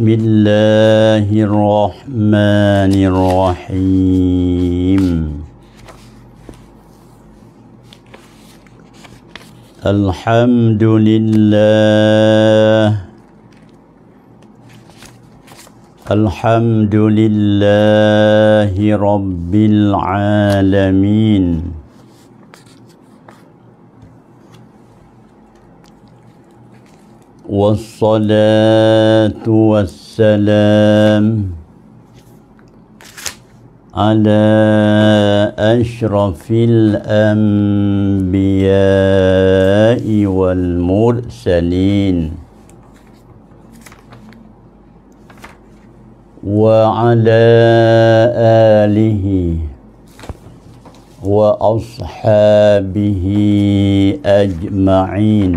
بسم الله الرحمن الرحيم الحمد لله الحمد لله رب العالمين والصلاة والسلام على أشرف الأنبياء والمرسلين وعلى آله وأصحابه أجمعين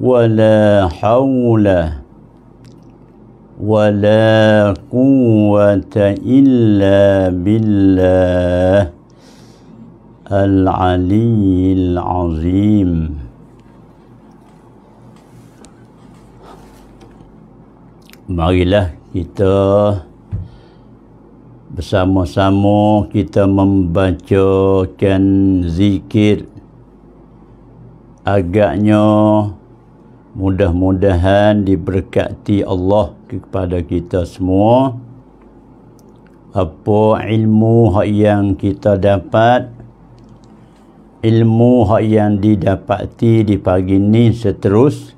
ولا حول ولا قوة إلا بالله العلي العظيم Marilah kita bersama-sama kita membacakan zikir agaknya mudah-mudahan diberkati Allah kepada kita semua apa ilmu yang kita dapat ilmu yang didapati di pagi ini seterus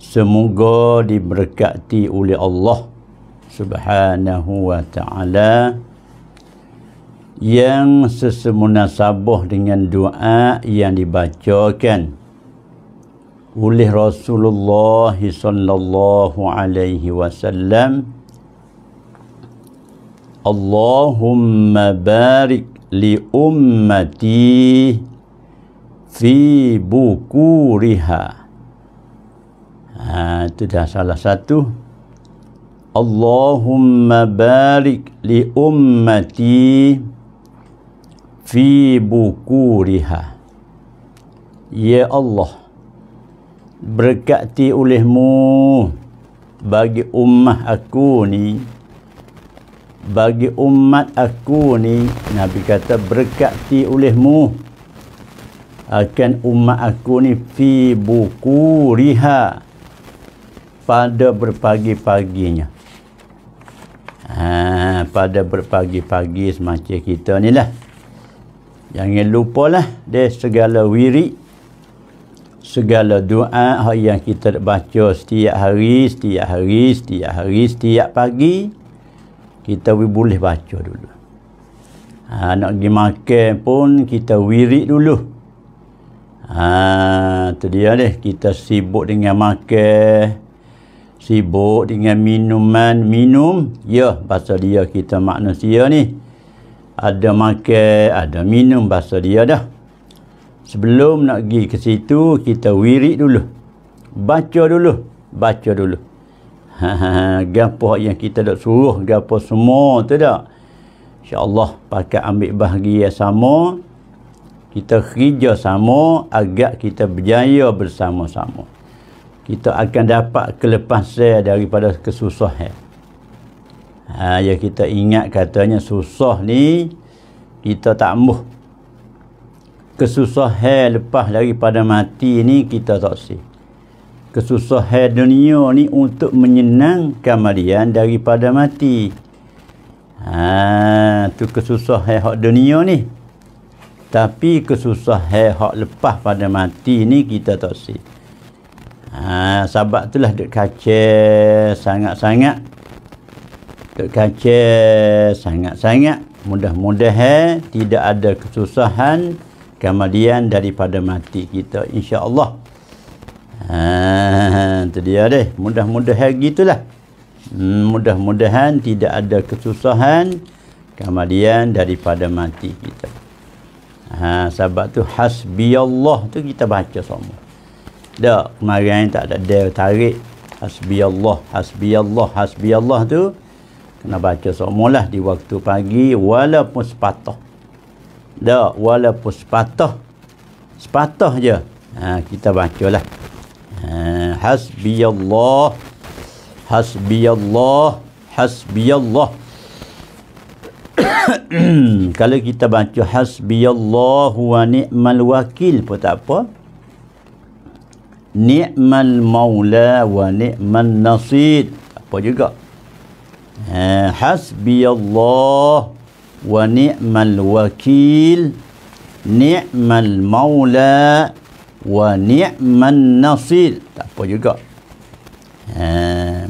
semoga diberkati oleh Allah subhanahu wa ta'ala yang sesemuna sabah dengan doa yang dibacakan oleh Rasulullah sallallahu alaihi wasallam Allahumma barik li ummati fi bukuriha ha, itu dah salah satu Allahumma barik li ummati fi bukuriha ya Allah berkati olehmu bagi ummah aku ni bagi umat aku ni Nabi kata berkati olehmu akan umat aku ni fi buku riha pada berpagi-paginya ha, pada berpagi-pagi semacam kita ni lah jangan lupa lah dia segala wirik segala doa yang kita baca setiap hari, setiap hari, setiap hari, setiap pagi, kita boleh baca dulu. Ha, nak pergi makan pun kita wirik dulu. Ha, tu dia deh. Kita sibuk dengan makan, sibuk dengan minuman, minum. Ya, pasal dia kita manusia ni. Ada makan, ada minum, pasal dia dah sebelum nak pergi ke situ kita wirid dulu baca dulu baca dulu ha, ha, ha. gapo yang kita dah suruh gapo semua tu dak insyaallah pakai ambil bahagia sama kita kerja sama agak kita berjaya bersama-sama kita akan dapat kelepasan daripada kesusahan ha ya kita ingat katanya susah ni kita tak ambuh kesusahan lepas lagi pada mati ni kita tak sih kesusahan dunia ni untuk menyenangkan malian daripada mati ha, tu kesusahan hak dunia ni tapi kesusahan hak lepas pada mati ni kita tak sih ha, sahabat tu lah duk sangat-sangat duk sangat-sangat mudah-mudahan tidak ada kesusahan kemudian daripada mati kita insya-Allah. Ha tu dia deh. Mudah-mudahan gitulah. Hmm, mudah-mudahan tidak ada kesusahan kemudian daripada mati kita. Ha sebab tu Allah tu kita baca semua. Dah kemarin tak ada dia tarik Allah, hasbi Allah tu kena baca semualah di waktu pagi walaupun sepatah tak, walaupun sepatah. Sepatah je. Ha, kita bacalah. Ha, hasbi Allah. Hasbi Allah. Hasbi Allah. Kalau kita baca hasbi Allah wa ni'mal wakil pun tak apa. Ni'mal maula wa ni'mal nasid. Apa juga. Ha, hasbi Allah wa ni'mal wakil ni'mal maula wa ni'man nasir tak apa juga ha,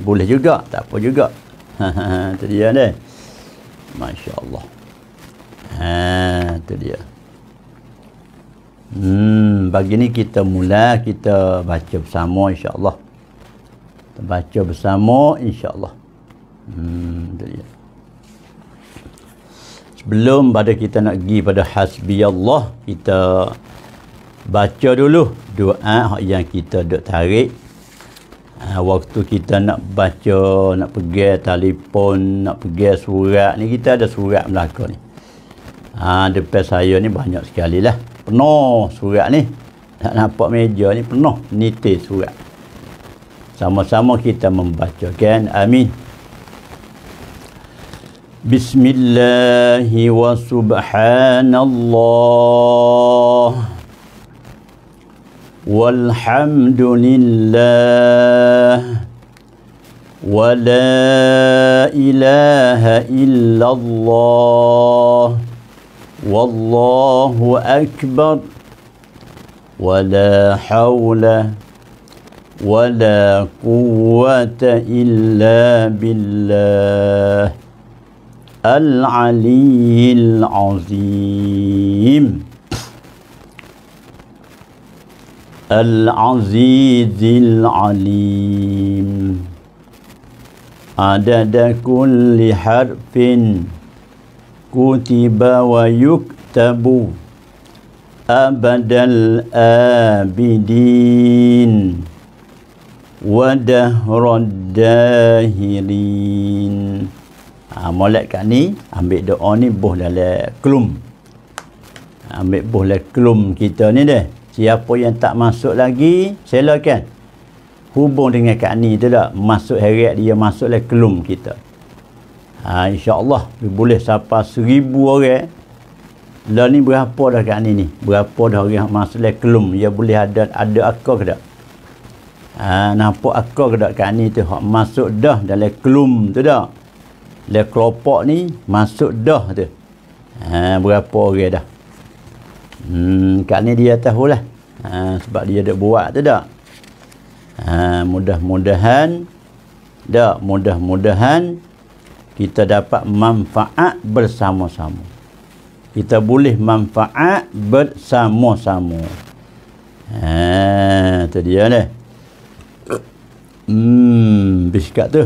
boleh juga tak apa juga itu ha, ha, ha, dia ni Masya Allah itu ha, dia hmm, bagi ni kita mula kita baca bersama insya Allah kita baca bersama insya Allah hmm, itu dia sebelum pada kita nak pergi pada hasbi Allah kita baca dulu doa yang kita duk tarik ha, waktu kita nak baca nak pergi telefon nak pergi surat ni kita ada surat Melaka ni ha, depan saya ni banyak sekali lah penuh surat ni tak nampak meja ni penuh nitis surat sama-sama kita membaca kan amin بسم الله وسبحان الله والحمد لله ولا إله إلا الله والله أكبر ولا حول ولا قوة إلا بالله العلي العظيم العزيز العليم عدد كل حرف كتب ويكتب أبد الآبدين ودهر الداهرين uh, molek kat ni ambil doa ni boh dalam klum, ha, ambil boh dalam klum kita ni deh siapa yang tak masuk lagi silakan hubung dengan kat ni tu tak masuk heret dia masuk dalam klum kita ha, uh, insyaAllah boleh sampai seribu orang lah ni berapa dah kat ni ni berapa dah orang masuk dalam klum? dia boleh ada ada akal ke tak Ha, nampak akal ke tak kat ni tu masuk dah dalam klum tu dah le lah kelopok ni masuk dah tu ha, berapa orang dah hmm, kat ni dia tahu lah ha, sebab dia dah buat tu dah ha, mudah-mudahan dah mudah-mudahan kita dapat manfaat bersama-sama kita boleh manfaat bersama-sama ha, tu dia lah hmm, kat tu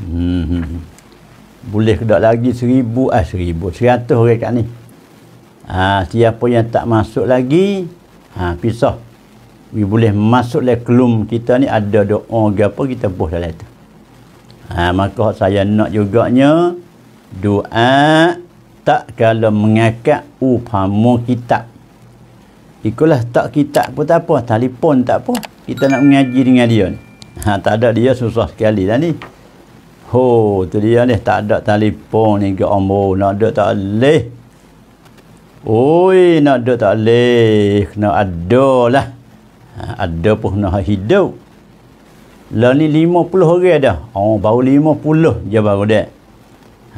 Hmm. Boleh kedok lagi seribu, ah seribu, seratus orang kat ni. Ha, siapa yang tak masuk lagi, ha, pisah. We boleh masuk dalam kelum kita ni, ada doa ke apa, kita buh dalam tu. Ha, ah, maka saya nak juga nya doa tak kalau mengakak upamu kita Ikulah tak kita pun tak apa, telefon tak apa. Kita nak mengaji dengan dia ni. Ha, tak ada dia susah sekali lah ni. Ho, tu dia ni tak ada telefon ni ke ambo nak ada tak leh. Oi, nak ada tak leh, kena ada lah. Ha, ada pun nak hidup. Lah ni 50 orang dah. Oh, baru 50 je baru dek.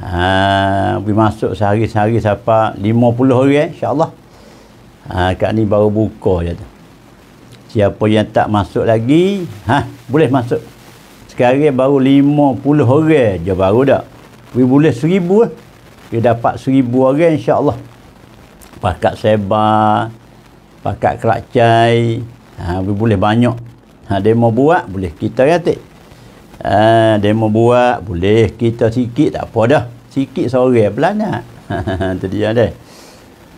Ha, pergi masuk sehari-sehari siapa 50 orang insya-Allah. Ha, kat ni baru buka je tu. Siapa yang tak masuk lagi, ha, boleh masuk. Sekarang baru lima puluh orang je baru dah. Pergi boleh seribu, lah. Dia dapat 1000 orang insyaAllah. Pakat sebar, pakat keracai, ha, boleh banyak. Ha, mau buat boleh kita katik. Ha, mau buat boleh kita sikit tak apa dah. Sikit sore pelanak. Itu dia deh.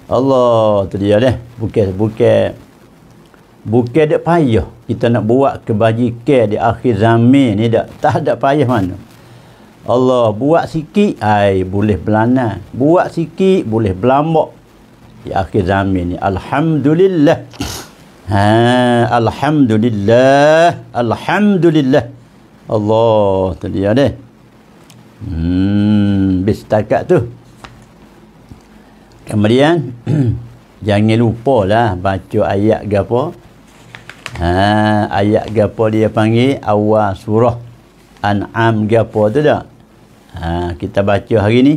Allah, itu dia deh. Bukit, bukit. Bukit dia payah kita nak buat kebajikan di akhir zaman ni tak tak ada payah mana Allah buat sikit ai boleh belana buat sikit boleh belambak di akhir zaman ni alhamdulillah ha alhamdulillah alhamdulillah Allah tadi ada hmm bis takat tu kemudian jangan lupa lah baca ayat gapo apa Ha, ayat gapo dia panggil awal surah an'am gapo tu dak ha, kita baca hari ni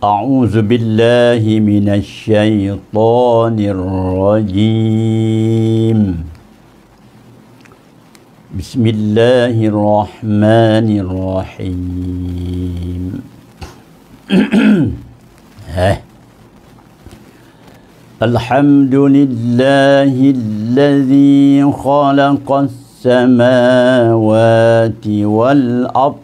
a'udzu billahi minasyaitonir rajim bismillahirrahmanirrahim eh الحمد لله الذي خلق السماوات والأرض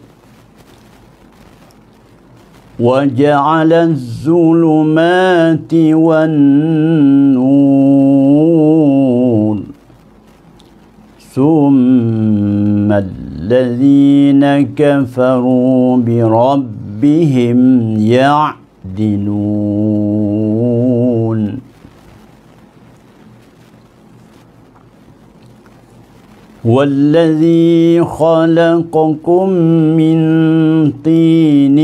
وجعل الظلمات والنور ثم الذين كفروا بربهم يعدلون والذي خلقكم من طين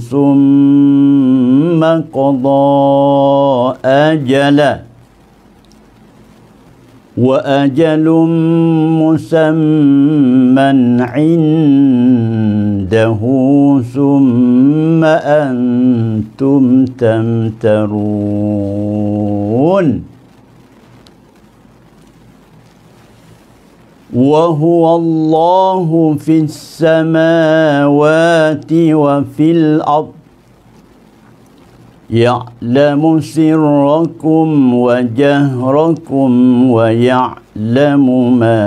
ثم قضى أجلا وأجل مسمى عنده ثم أنتم تمترون وهو الله في السماوات وفي الأرض يعلم سركم وجهركم ويعلم ما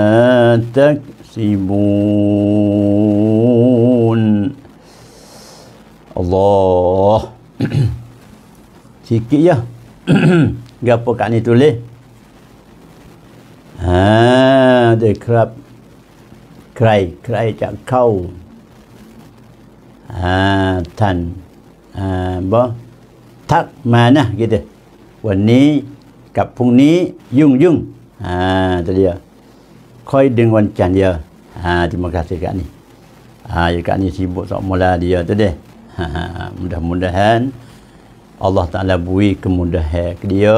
تكسبون الله تكيه ya Gapa kat ฮะดีวยครับใครใครจะเข้าอ่าท่านอ่าบอทักมานะกี่เตวันนี้กับพรุ่งนี้ยุ่งยุ่งอ่าตัวเดียวคอยดึงวันจันทร์เดียวอ่าที่มากาศกันนี่อ่าอยู่กันนี่ที่บทสมุลาเดียวตัวเดียวฮ่มุดะมุดะฮันอัลลอฮฺตะลาบุยกมุดะฮ์กี่เดียว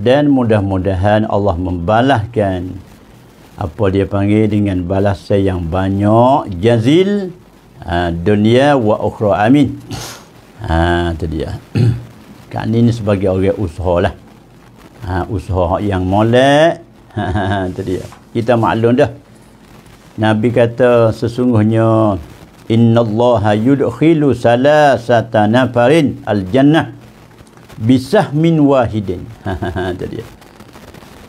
dan mudah-mudahan Allah membalaskan apa dia panggil dengan balasan yang banyak jazil uh, dunia wa ukhra amin ha tu dia kan ini sebagai orang usaha lah. ha, usaha yang molek ha, ha, ha tu dia kita maklum dah nabi kata sesungguhnya innallaha yudkhilu salasata nafarin al jannah bisah min wahidin jadi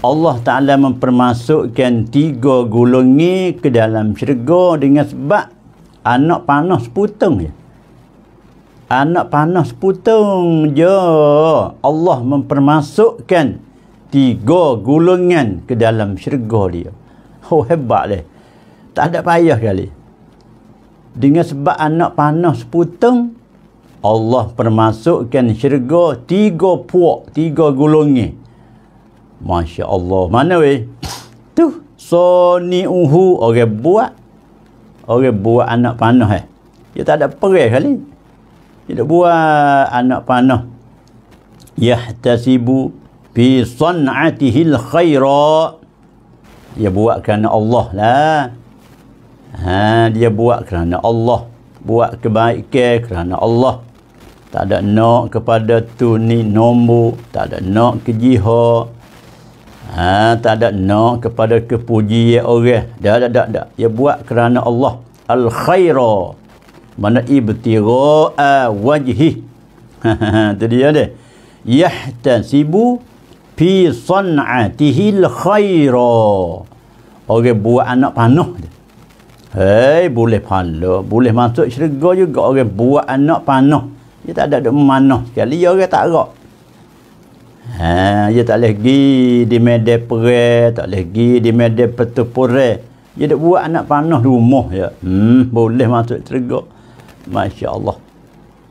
Allah Ta'ala mempermasukkan tiga gulungi ke dalam syurga dengan sebab anak panas putung je. Anak panas putung je. Allah mempermasukkan tiga gulungan ke dalam syurga dia. Oh hebat dia. Tak ada payah kali. Dengan sebab anak panas putung, Allah permasukkan syurga tiga puak, tiga gulungi. Masya Allah. Mana weh? Tu. Soni uhu. Orang buat. Orang buat anak panah eh. Dia tak ada perih kali. Dia tak buat anak panah. Yahtasibu fi san'atihil khaira. Dia buat kerana Allah lah. Ha, dia buat kerana Allah. Buat kebaikan kerana Allah tak ada nak kepada tu ni nombor tak ada nak ke jihad ha, tak ada nak kepada kepuji ya orang dah dah dah dah dia buat kerana Allah al khaira mana ibtira wajhi tu dia deh yahtasibu fi sun'atihi al khaira orang buat anak panah dia Hei, boleh pahala. Boleh masuk syurga juga orang buat anak panah dia tak ada duk mana sekali dia orang tak agak ha dia tak leh gi di medan perang tak leh gi di medan pertempuran dia duk buat anak panah rumah ya hmm boleh masuk tergak masya-Allah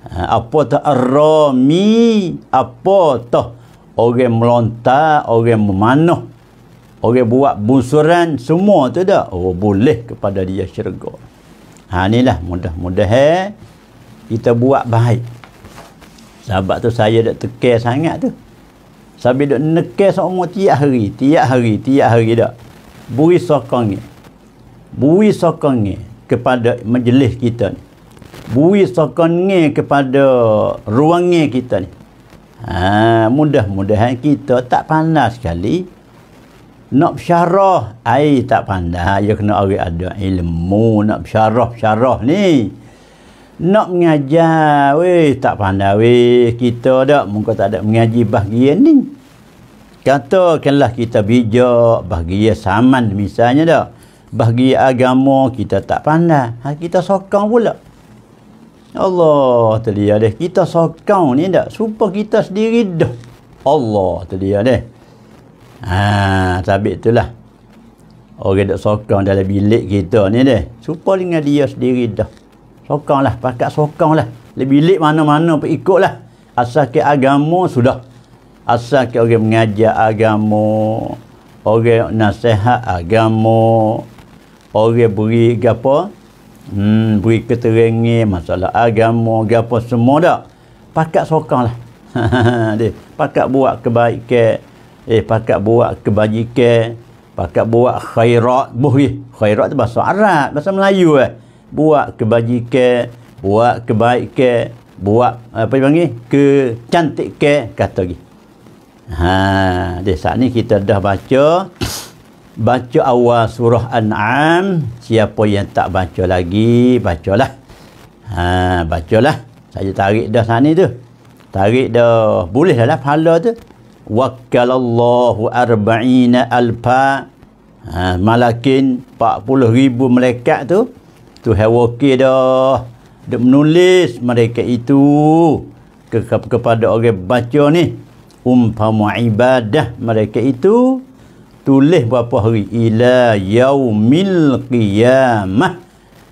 ha, apa tu arami apa tu orang melontar orang memanah orang buat busuran semua tu dak oh boleh kepada dia syurga ha inilah mudah-mudahan eh. kita buat baik Sahabat tu saya dah tekel sangat tu. Sambil dah nekel seumur tiap hari, tiap hari, tiap hari dah. Buri sokongnya. Buri sokongnya kepada majlis kita ni. Buri sokongnya kepada ruangnya kita ni. Ha, mudah-mudahan kita tak panas sekali. Nak syarah, air tak pandai. Ha, ya kena ada ilmu nak syarah-syarah ni nak mengajar weh tak pandai weh kita dak muka tak ada mengaji bahagian ni katakanlah kita bijak bahagian saman misalnya dak bagi agama kita tak pandai ha, kita sokong pula Allah terlihat deh kita sokong ni dak supaya kita sendiri dah Allah terlihat deh ha tabik itulah orang dak sokong dalam bilik kita ni deh supaya dengan dia sendiri dah sokong lah pakat sokong lah bilik mana-mana pun ikut lah asal ke agama sudah asal ke orang mengajar agama orang nasihat agama orang beri apa hmm, beri keterengi masalah agama apa semua dah pakat sokong lah pakat buat kebaikan eh pakat buat kebajikan pakat buat khairat buh eh, khairat tu bahasa Arab bahasa Melayu eh buat kebajikan buat kebaikan buat eh, apa yang panggil kecantikan kata lagi ha di saat ni kita dah baca baca awal surah an'am siapa yang tak baca lagi bacalah ha bacalah saya tarik dah sana ni tu tarik dah boleh lah pahala tu wakkalallahu arba'ina alfa ha, malakin 40 ribu melekat tu tu have okay dah dia menulis mereka itu ke kepada orang baca ni umpama ibadah mereka itu tulis berapa hari ila yaumil qiyamah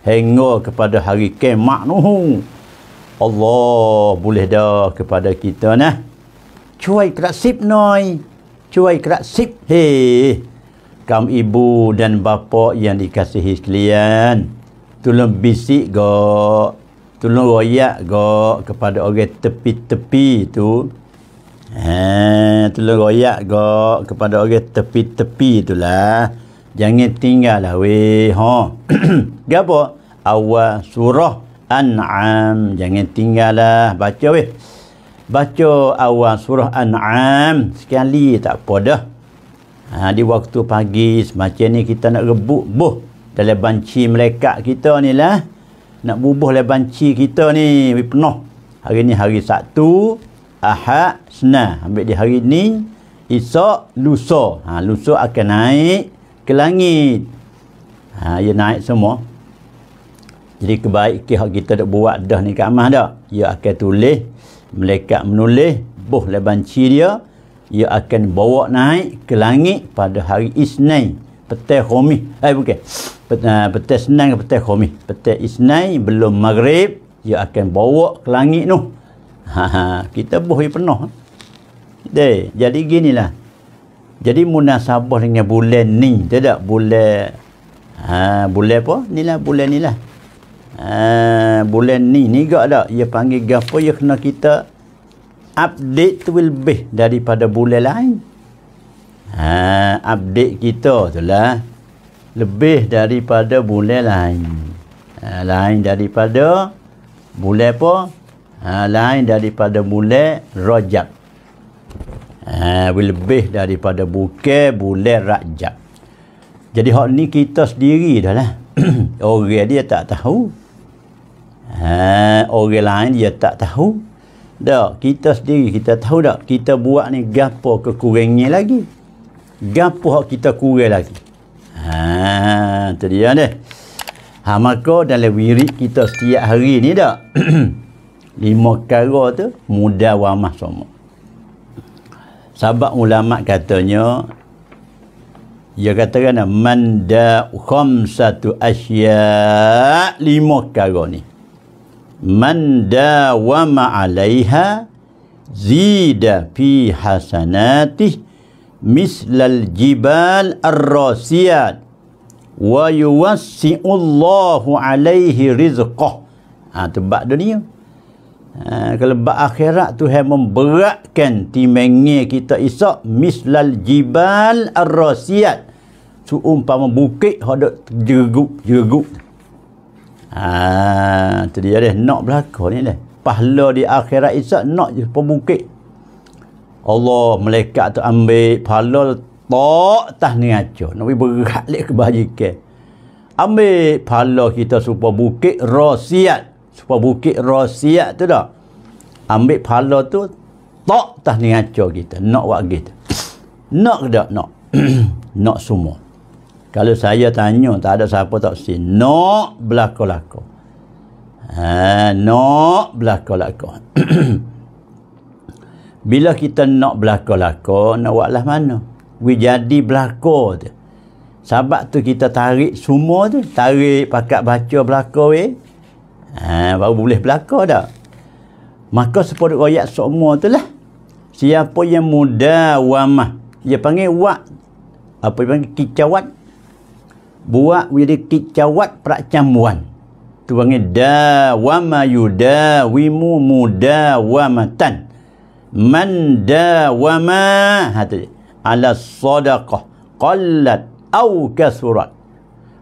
hingga kepada hari kiamat nuhu Allah boleh dah kepada kita nah cuai kerak sip noi cuai kerak sip hei kam ibu dan bapa yang dikasihi sekalian tolong bisik gok tolong royak gok kepada orang tepi-tepi tu ha eh, tolong royak gok kepada orang tepi-tepi itulah jangan tinggal lah weh ha gapo awal surah an'am jangan tinggal lah baca weh baca awal surah an'am sekali tak apa dah ha, di waktu pagi semacam ni kita nak rebut buh dalam banci melekat kita ni lah nak bubuh dalam banci kita ni penuh hari ni hari Sabtu Ahad sena ambil di hari ni esok lusa ha, lusa akan naik ke langit ha, ia naik semua jadi kebaik ke yang kita dah buat dah ni kat mana dah ia akan tulis mereka menulis buh lebanci dia ia akan bawa naik ke langit pada hari Isnin petai khumi eh bukan eh, petai senang ke petai khumi petai isnai belum maghrib ia akan bawa ke langit tu ha, ha, kita boleh penuh Dei, jadi gini lah. jadi munasabah dengan bulan ni tidak bulan ha, bulan apa ni lah bulan ni lah ha, bulan ni ni gak tak ia panggil gapa ia kena kita update tu lebih daripada bulan lain ha, update kita tu lah lebih daripada bulan lain ha, lain daripada bulan apa ha, lain daripada bulan rojak ha, lebih daripada bukit bulan rajab jadi hak ni kita sendiri dah lah orang dia tak tahu ha, orang lain dia tak tahu tak, kita sendiri kita tahu tak kita buat ni gapo kekurangnya lagi gapo hak kita kurang lagi ha tu dia ni ha maka dalam wirid kita setiap hari ni dak lima perkara tu mudah wamah semua. sebab ulama katanya ia katakan manda khamsatu asya lima perkara ni man dawama alaiha zida fi hasanatihi mislal jibal ar-rasiyat wa عليه Allahu 'alaihi rizqah. Ha, dunia. Ha, kalau bab akhirat tu hai memberatkan timengi kita isak mislal jibal ar-rasiyat. Tu umpama bukit hok dok jeruk-jeruk. Ha tu dia dah nak berlaku ni dah. Pahala di akhirat isak nak je pembukit. Allah malaikat tu ambil pala tak tah ni aja nabi berhak lek kebajikan ambil pala kita supaya bukit rasiat supaya bukit rasiat tu dah ambil pala tu tak tah ni aja kita nak buat gitu nak ke tak nak nak semua kalau saya tanya tak ada siapa tak si nak belako-lako ha nak belako-lako bila kita nak berlaku-laku nak buatlah mana we jadi berlaku tu sebab tu kita tarik semua tu tarik pakat baca berlaku eh ha, baru boleh berlaku dah maka sepuluh rakyat semua tu lah siapa yang muda wamah dia panggil wak apa dia panggil kicawat buat jadi kicawat peracamuan tu panggil da wama yuda wimu muda wamatan man dawama hati ala sadaqah qallat au kasurat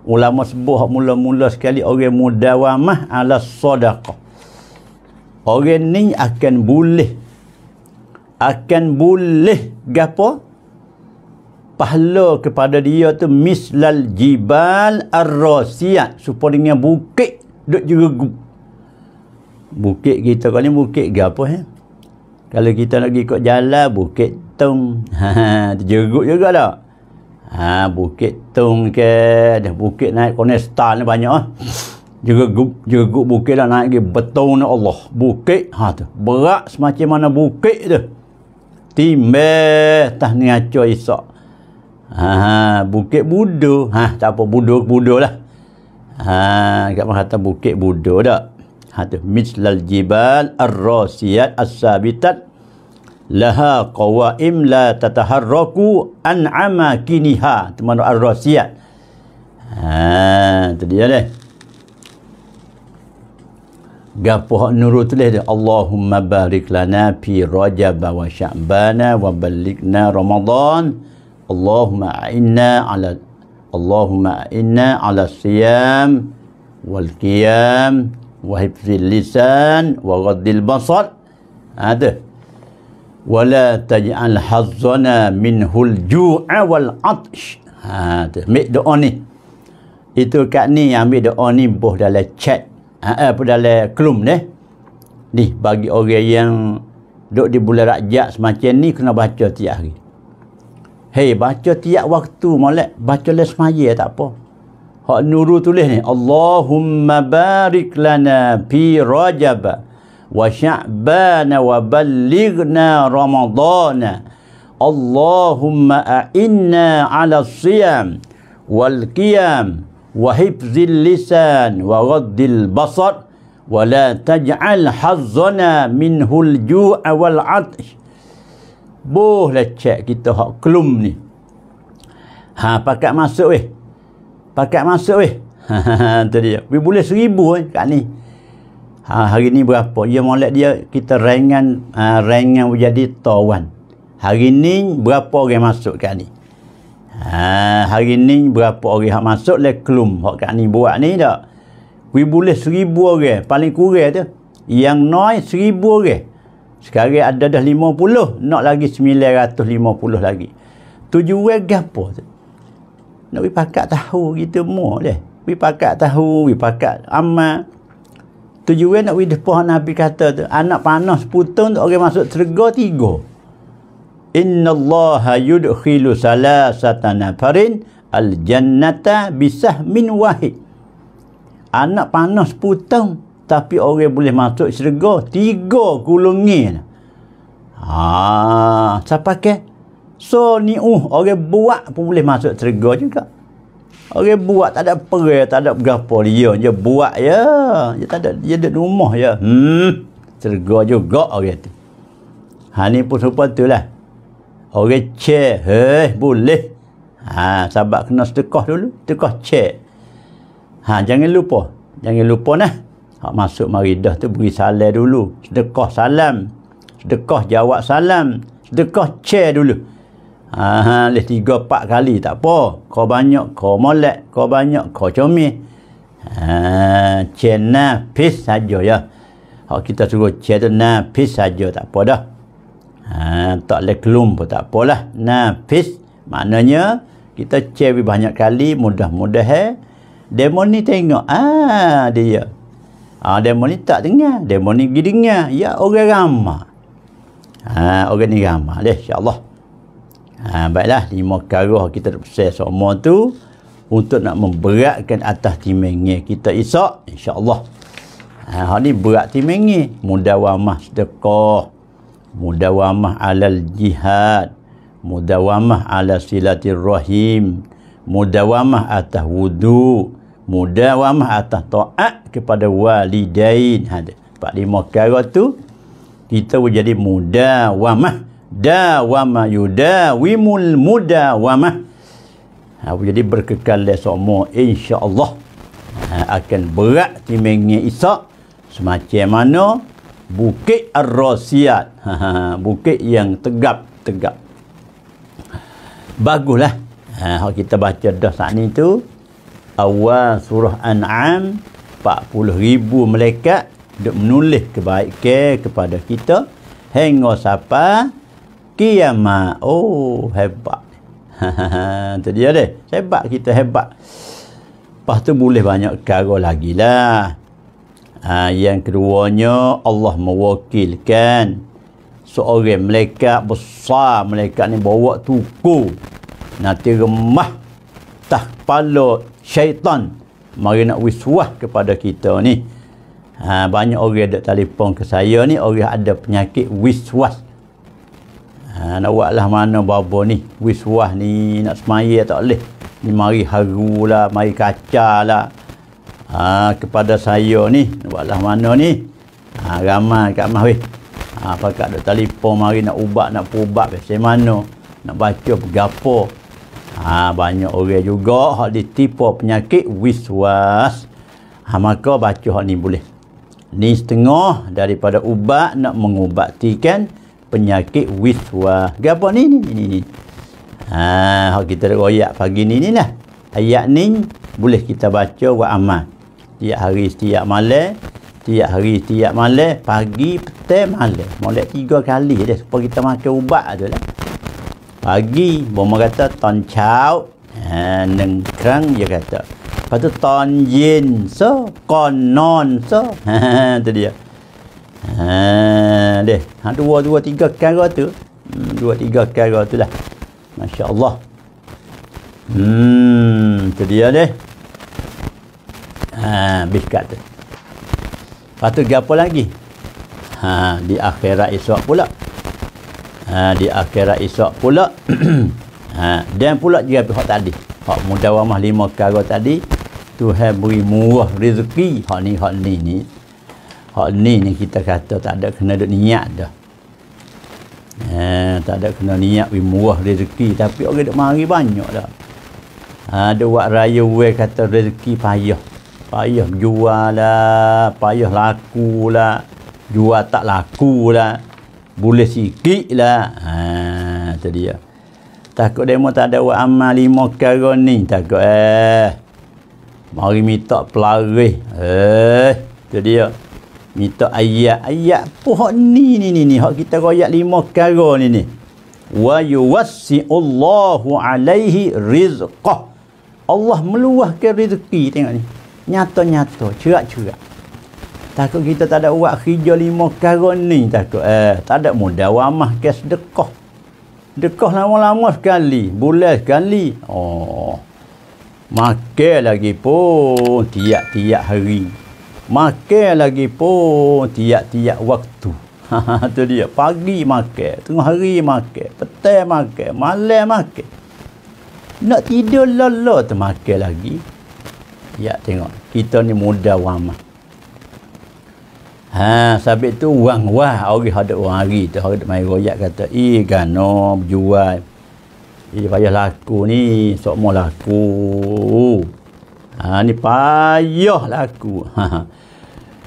ulama sebut mula-mula sekali orang mudawamah ala sadaqah orang ni akan boleh akan boleh gapo pahala kepada dia tu mislal jibal ar-rasiat supaya dengan bukit duk juga bukit kita kali bukit gapo eh kalau kita nak pergi ke jalan Bukit Tung ha, terjerut juga tak ha, Bukit Tung ke ada Bukit naik Konestal ni banyak ah. jerut, jerut bukit lah naik ke betul ni Allah bukit ha, tu. berat semacam mana bukit tu timbah tah ni aco isak ha, ha, bukit budo, ha, tak apa budo budu lah ha, kat mana kata bukit budo, tak hadis mislal jibal ar-rasiyat as-sabitat laha qawaim la tataharraku an amakiniha teman ar-rasiyat ha tu dia deh gapo hak nurut tulis dia Allahumma barik lana fi rajab wa sya'ban wa balighna ramadan Allahumma inna ala Allahumma inna ala siyam wal qiyam wa lisan wa ghaddil basar ada ha, wa la taj'al hazzana minhul ju'a wal atsh ada ha, make doa ni itu kat ni ambil doa ni boh dalam chat ha, apa eh, dalam klum ni ni bagi orang yang duduk di bulan rakyat semacam ni kena baca tiap hari hei baca tiap waktu molek baca lah semaya tak apa Hak nuru tulis ni. Allahumma barik lana fi rajab wa sya'ban wa balighna ramadhan. Allahumma a'inna ala siyam wal qiyam wa hifzil lisan wa ghaddil basar wa la taj'al hazzana minhul ju'a wal 'atsh. Boleh cek kita hak kelum ni. Ha pakat masuk weh paket masuk weh. Ha dia. We boleh seribu eh kat ni. Ha hari ni berapa? Ya molek dia kita rengan ha, rengan jadi tawan. Hari ni berapa orang masuk kat ni? Ha hari ni berapa orang hak masuk le klum hak kat ni buat ni dak? We boleh seribu orang paling kurang tu. Yang noi seribu orang. Sekarang ada dah lima puluh. Nak lagi sembilan ratus lima puluh lagi. Tujuan gapo tu? nak pergi pakat tahu kita mua je pergi pakat tahu pergi pakat amat tujuan nak pergi depan Nabi kata tu anak panas putung tu orang masuk serga tiga inna allaha yudkhilu satana farin al jannata bisah min wahid anak panas putung tapi orang boleh masuk serga tiga gulungi ha siapa ke So ni uh orang buat pun boleh masuk syurga juga. Orang buat tak ada perai, tak ada gapo dia je buat ya. Dia tak ada dia duduk rumah ya. Hmm. Syurga juga orang tu. Ha ni pun serupa itulah. Orang che, heh boleh. Ha sebab kena sedekah dulu, sedekah che. Ha jangan lupa. Jangan lupa nah. Hak masuk mari dah tu beri salam dulu, sedekah salam. Sedekah jawab salam, sedekah che dulu. Ah, leh 3 4 kali tak apa. Kau banyak, kau molek, kau banyak, kau comi. Ah, ha, cena pis saja ya. Hak kita suruh cena na pis saja tak apa dah. Ah, tak le kelum pun tak apalah. Na pis maknanya kita cewi banyak kali mudah-mudah eh. Demon ni tengok ah dia. Ah demon ni tak dengar. Demon ni gidingnya ya orang ramah. Ah orang ni ramah. Deh lah, insya Ha, baiklah, lima karuh kita nak pesan semua tu untuk nak memberatkan atas timengi kita esok. InsyaAllah. Ha, hari ni berat timengi. Mudawamah sedekah. Mudawamah alal jihad. Mudawamah ala silatir rahim. Mudawamah atas wudu. Mudawamah atas ta'at kepada walidain. Ha, empat lima karuh tu kita boleh jadi Mudawamah dawama yudawimul mudawamah ha, jadi berkekal dia semua insyaAllah ha, akan berat timingnya isak semacam mana bukit ar-rasiat ha, ha, ha bukit yang tegap tegap baguslah ha, kita baca dah saat ni tu awal surah an'am 40 ribu malaikat duk menulis kebaikan kepada kita hingga siapa? kiamat. Oh, hebat. Itu dia deh. Hebat kita, hebat. Lepas tu boleh banyak cara lagi lah. Ha, yang keduanya, Allah mewakilkan seorang mereka besar. mereka ni bawa tuku. Nanti remah tah kepala syaitan. Mari nak wiswah kepada kita ni. Ha, banyak orang ada telefon ke saya ni, orang ada penyakit wiswas. Ha, nak buat lah mana babo ni. Wiswah ni nak semaya tak boleh. Ni mari haru lah, mari kaca lah. Ha, kepada saya ni, nak buat lah mana ni. Ha, ramai kat mahu. Ha, pakat ada telefon mari nak ubat, nak perubat. Biasa mana? Nak baca pergapa. Ha, banyak orang juga yang ditipu penyakit wiswas. Ha, maka baca yang ni boleh. Ni setengah daripada ubat nak mengubatikan kan? penyakit wiswa. Gapo ni ni ni ni. Ha, hok kita nak royak pagi ni ni lah. Ayat ni boleh kita baca wa amal. Tiap hari tiap malam, tiap hari tiap malam, pagi, petang, malam. Molek tiga kali je dah supaya kita makan ubat tu lah. Pagi, bom kata ton chau. Ha, neng krang dia kata. Lepas tu ton jin so, konon so. Ha, tu dia. Haa, ah, deh. Ha, dua, dua, tiga kara tu. Hmm, dua, tiga kara tu lah. Masya Allah. Hmm, tu dia deh. Haa, ah, habis kat tu. Lepas tu, apa lagi? Ha, di akhirat esok pula. Ha, di akhirat esok pula. ha, dan pula juga pihak tadi. Hak mudawamah lima kara tadi. Tuhan beri murah rezeki. Hak ni, hak ni ni. Hak ni ni kita kata tak ada kena duk niat dah. Ha, tak ada kena niat bagi murah rezeki tapi orang duk mari banyak dah. Ha, ada buat raya we kata rezeki payah. Payah jual lah, payah laku lah. Jual tak laku lah. Boleh sikit lah. Ha, tu dia. Takut demo tak ada buat amal lima kara ni. Takut eh. Mari minta pelarih. Eh, tu dia minta ayat ayat pun hak ni ni ni ni hak kita royak lima perkara ni ni wa yuwassi'ullahu alaihi rizqah Allah meluahkan rezeki tengok ni nyata-nyata cerak-cerak takut kita tak ada uang kerja lima perkara ni takut eh tak ada mudah wamah ke Dekoh sedekah lama-lama sekali bulan sekali oh makan lagi pun tiap-tiap hari makan lagi pun tiap-tiap waktu itu dia pagi makan tengah hari makan petai makan malam makan nak tidur lala termakan lagi ya tengok kita ni muda wama Ha, sabit tu wang wah orang ada orang hari tu orang main royak kata eh gano berjual eh payah laku ni sok mau laku Ha, ni payah lah aku. Ha, ha.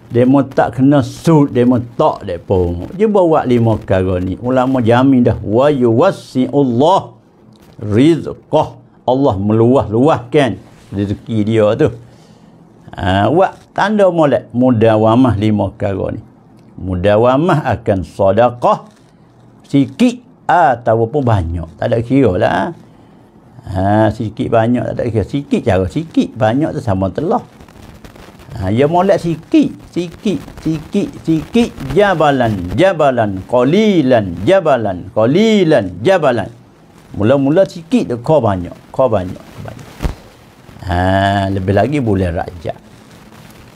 Demo tak kena sud, demo tak depo. Dia bawa lima kali ni. Ulama jamin dah wa yuwassi Allah rizqah. Allah meluah-luahkan rezeki dia tu. Ha, buat tanda molek mudawamah lima kali ni. Mudawamah akan sedekah sikit pun banyak. Tak ada kira lah. Ha. Ha, sikit banyak tak ada kira. Sikit cara. Sikit banyak tu sama telah. Ha, ya molek sikit. Sikit. Sikit. Sikit. Jabalan. Jabalan. Kolilan. Jabalan. Kolilan. Jabalan. Mula-mula sikit tu kau banyak. Kau banyak. banyak. Ha, lebih lagi boleh rajak.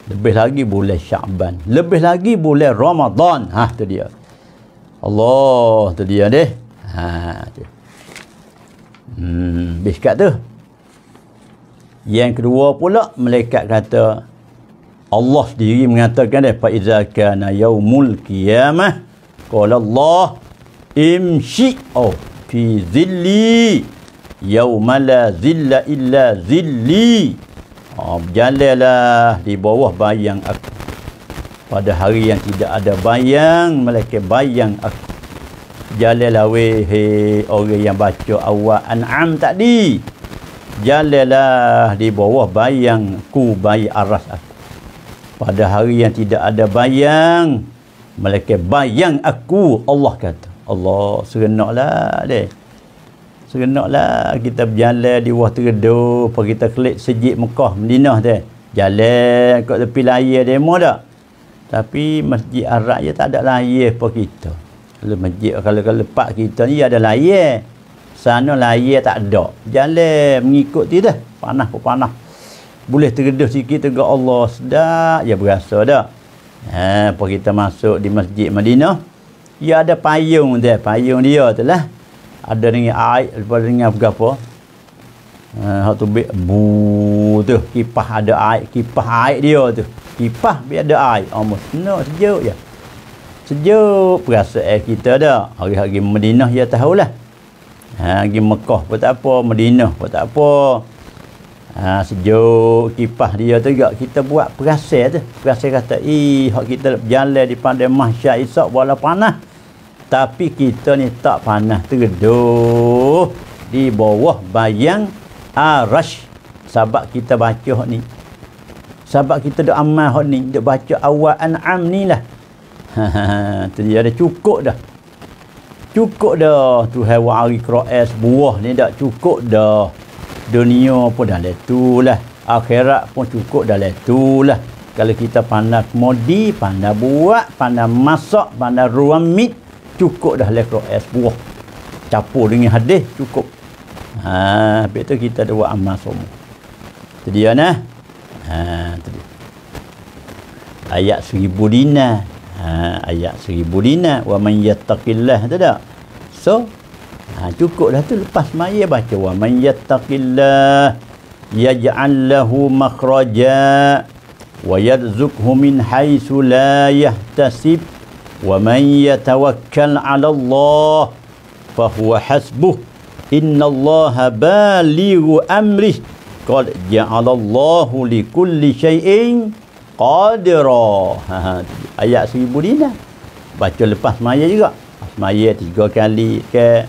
Lebih lagi boleh syaban. Lebih lagi boleh Ramadan. Ha, tu dia. Allah tu dia deh. Ha, tu Hmm, habis kat tu. Yang kedua pula, malaikat kata, Allah sendiri mengatakan dia, فَإِذَا كَانَ يَوْمُ الْكِيَامَةِ قَالَ اللَّهِ اِمْشِئُ فِي ذِلِّي يَوْمَ لَا ذِلَّ إِلَّا ذِلِّي oh, ah, Berjalanlah di bawah bayang aku. Pada hari yang tidak ada bayang, malaikat bayang aku. Jalilah wehe orang yang baca awak an'am tadi. Jalilah di bawah bayang ku bayi aras aku. Pada hari yang tidak ada bayang. Mereka bayang aku. Allah kata. Allah serenaklah deh. Serenaklah kita berjalan di bawah terduh. Pada kita kelip sejik Mekah, Madinah deh. Jalan kat tepi layar demo tak? Tapi masjid Arab ya tak ada layar pun kita le masjid kalau kalau lepak kita ni ada layar sana layar tak ada jalan mengikut dia dah panah pun panah boleh terdedah sikit tegak Allah sedap ya berasa dah ha apa kita masuk di masjid Madinah ya ada payung dia payung dia tu lah ada dengan air lepas dengan apa-apa ha tu bi bu tu kipas ada air kipas air dia tu kipas biar ada air almost oh, no sejuk je ya sejuk perasaan kita ada, hari-hari Medina, ya tahulah ha pergi Mekah pun tak apa Medina, pun tak apa ha sejuk kipas dia tu juga kita buat perasaan tu perasaan kata ih hak kita jalan di pandai mahsyar esok wala panas tapi kita ni tak panas terduh di bawah bayang arash sahabat kita baca ni sahabat kita duk amal ni duk baca awal an'am ni lah dia ada cukup dah cukup dah tu hewa hari kera'es buah ni dah cukup dah dunia pun dah letu lah akhirat pun cukup dah letu lah kalau kita pandai kemudi pandai buat pandai masak pandai ruang mit cukup dah lah kera'es buah capur dengan hadis cukup ha, habis tu kita ada buat amal semua tu dia nah ha, tu dia ayat seribu dinar ha, ayat seribu dinat wa man yattaqillah tak tak so ha, cukup dah tu lepas maya baca wa man yattaqillah yaj'al lahu makhraja wa yarzuqhu min haitsu la yahtasib wa man yatawakkal 'ala Allah fa hasbuh inna Allah balighu amri kal ja'ala Allahu li kulli shay'in qadira ha, ha ayat seribu dinar baca lepas semaya juga semaya tiga kali ke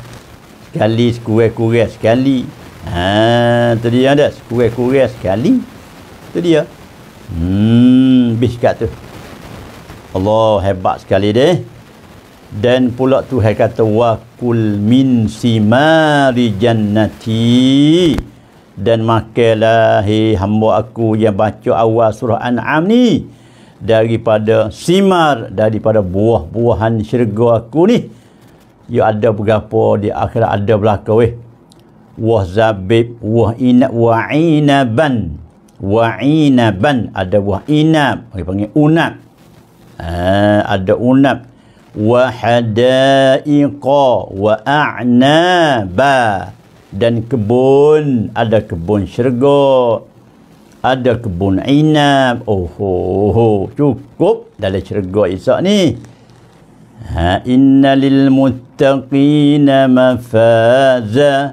sekali sekurang-kurang sekali ha tu dia ada sekurang-kurang sekali tu dia hmm bis kat tu Allah hebat sekali deh dan pula tu hai kata wa kul min simari jannati dan makalah hamba aku yang baca awal surah an'am ni daripada simar daripada buah-buahan syurga aku ni ia ya, ada berapa di akhirat ada belaka weh wah zabib wah inab wa inaban wa inaban ada wah inab dia panggil unab ha, ada unab wa hadaiqa wa a'naba dan kebun ada kebun syurga ada kebun inap. Oh, ho, oh. cukup dalam cerga esok ni. Ha inna lil muttaqina mafaza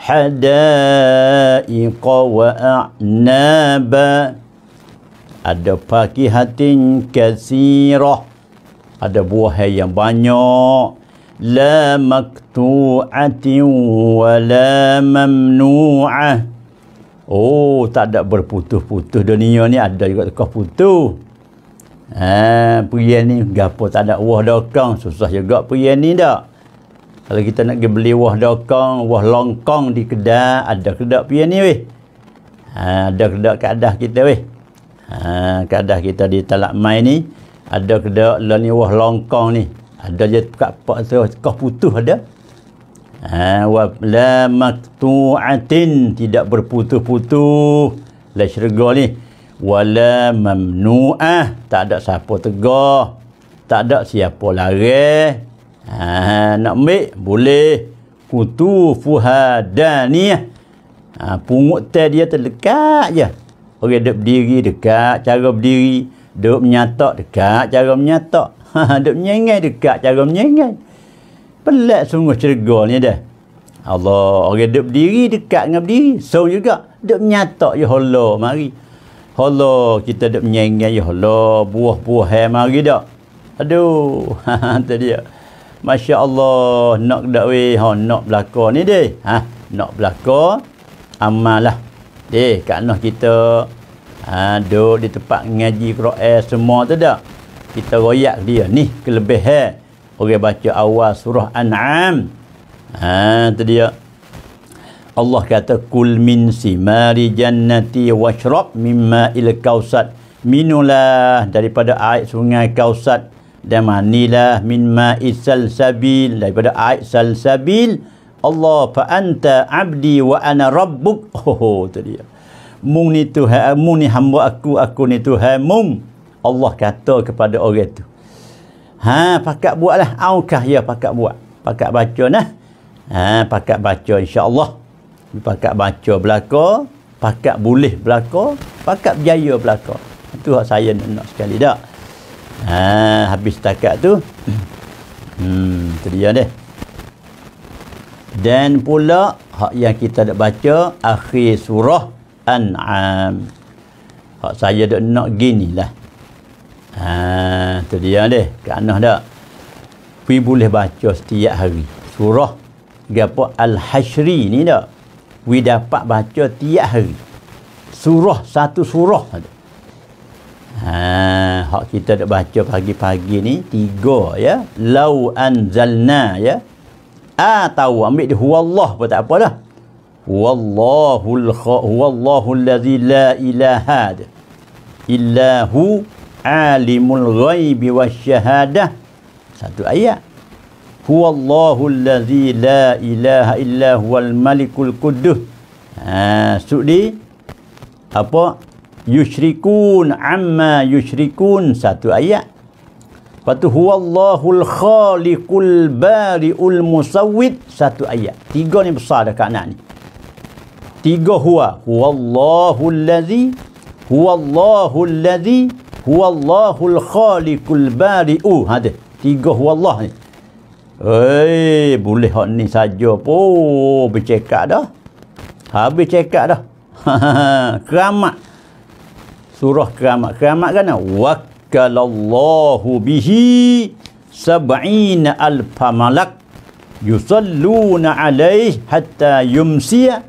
hadaiqa wa a'naba ada fakihatin kasirah ada buah yang banyak la maktu'atin wa la mamnu'ah Oh, tak ada berputus-putus dunia ni ada juga tekah putus. Ha, pria ni gapo tak ada wah dokong, susah juga pria ni dak. Kalau kita nak pergi beli wah dokong, wah longkong di kedai, ada kedai pria ni weh. Ha, ada kedai kadah kita weh. Ha, kadah kita di Talak Mai ni, ada kedai lani wah longkong ni. Ada je kat pak tu kah putus ada ha, wa la maktu'atin tidak berputus-putus la syurga ni wala mamnu'ah tak ada siapa tegah tak ada siapa lari ha, nak ambil boleh kutu fuhadaniyah ha, pungut teh dia terdekat je orang okay, duduk berdiri dekat cara berdiri duduk menyatak dekat cara menyatak duduk menyengai dekat cara menyengai pelat sungguh cergol ni dah Allah orang duduk berdiri dekat dengan berdiri so juga duduk menyatak ya Allah mari Allah kita duduk menyaingkan ya Allah buah-buah yang mari tak aduh ha, tu dia Masya Allah nak dak we ha nak belakang ni deh ha nak belakang amal lah deh kerana kita ha duduk di tempat ngaji Quran semua tu dak kita royak dia ni kelebihan eh? Orang baca awal surah An'am. Ha, itu dia. Allah kata, Kul min simari jannati washrab mimma il kausat. Minulah daripada air sungai kausat. Dan manilah ma isal sabil. Daripada air sal sabil. Allah fa anta abdi wa ana rabbuk. Oh, itu oh, dia. Mung ni tu, mung ni hamba aku, aku ni tu, mung. Allah kata kepada orang itu. Ha pakat buatlah aukah ya pakat buat. Pakat baca nah. Ha pakat baca insya-Allah. Pakat baca belaka, pakat boleh belaka, pakat berjaya belaka. Itu hak saya nak, nak sekali dak. Ha habis takat tu. Hmm tu dia deh. Dan pula hak yang kita nak baca akhir surah An'am. Hak saya dak nak ginilah. Ha, tu dia deh. Kanah dak. Pi boleh baca setiap hari. Surah gapo Al-Hasyri ni dak. Wi dapat baca setiap hari. Surah satu surah. Ha, hak kita dah baca pagi-pagi ni tiga ya. Lau anzalna ya. Atau ah, ambil di huwallah pun tak apalah. Wallahu al-kha, wallahu allazi la ilaha illa hu alimul ghaibi wasyahadah satu ayat huwallahu allazi la ilaha illa huwal malikul quddus ha sudi apa yushrikun amma yushrikun satu ayat Lepas tu huwallahu khaliqul bari'ul musawwid satu ayat tiga ni besar dah kat ni tiga huwa huwallahu allazi huwallahu allazi huwallahul khaliqul bari'u ha dia tiga huwallah ni Hei, boleh hak ni saja pun oh, bercekak dah. Habis cekak dah. keramat. Surah keramat. Keramat kan? Wakalallahu bihi sab'ina alfa malak yusalluna alaih hatta yumsia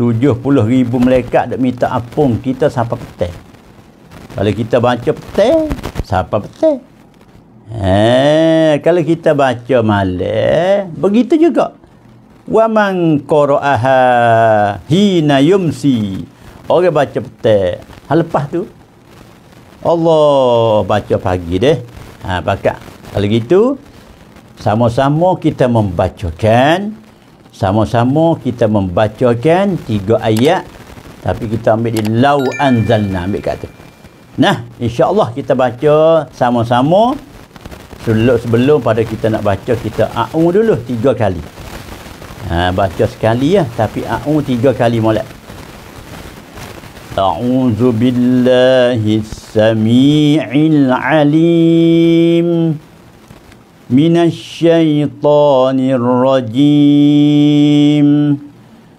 Tujuh puluh ribu malaikat nak minta apung kita sampai petang. Kalau kita baca petai, siapa petai? Eh, kalau kita baca malam, begitu juga. Wa man qara'aha hina yumsi. Orang baca petai. Hal lepas tu Allah baca pagi deh. Ha pakak. Kalau gitu sama-sama kita membacakan sama-sama kita membacakan tiga ayat tapi kita ambil di lau anzalna ambil kat tu. Nah, insya-Allah kita baca sama-sama sebelum sebelum pada kita nak baca kita au dulu tiga kali. Ha, baca sekali ya tapi au tiga kali molek. A'udzu billahi samii'il 'aliim minasy syaithaanir rajiim.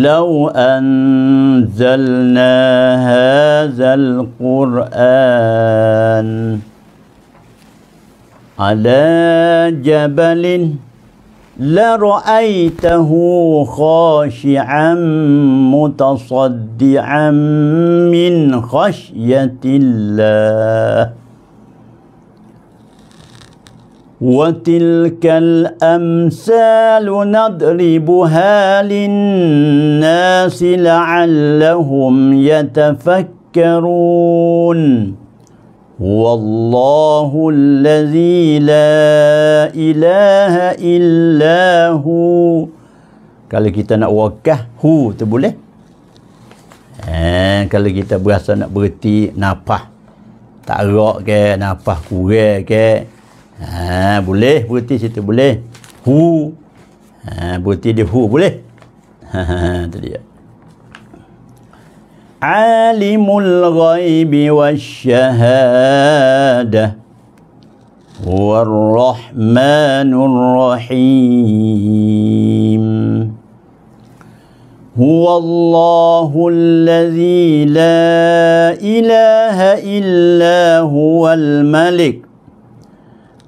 لو أنزلنا هذا القرآن على جبل لرأيته خاشعا متصدعا من خشية الله وتلك الأمثال نضربها للناس لعلهم يتفكرون والله الذي لا إله إلا هو kalau kita nak wakah hu tu eh, kalau kita berasa nak berhenti nafah, tak rok ke Nafah kurang ke Ha, boleh berhenti situ boleh. Hu. Ha, berhenti dia hu boleh. Ha, tadi. ha tu dia. Alimul ghaibi wasyahadah. والرحمن الرحيم هو الله الذي لا إله إلا هو الملك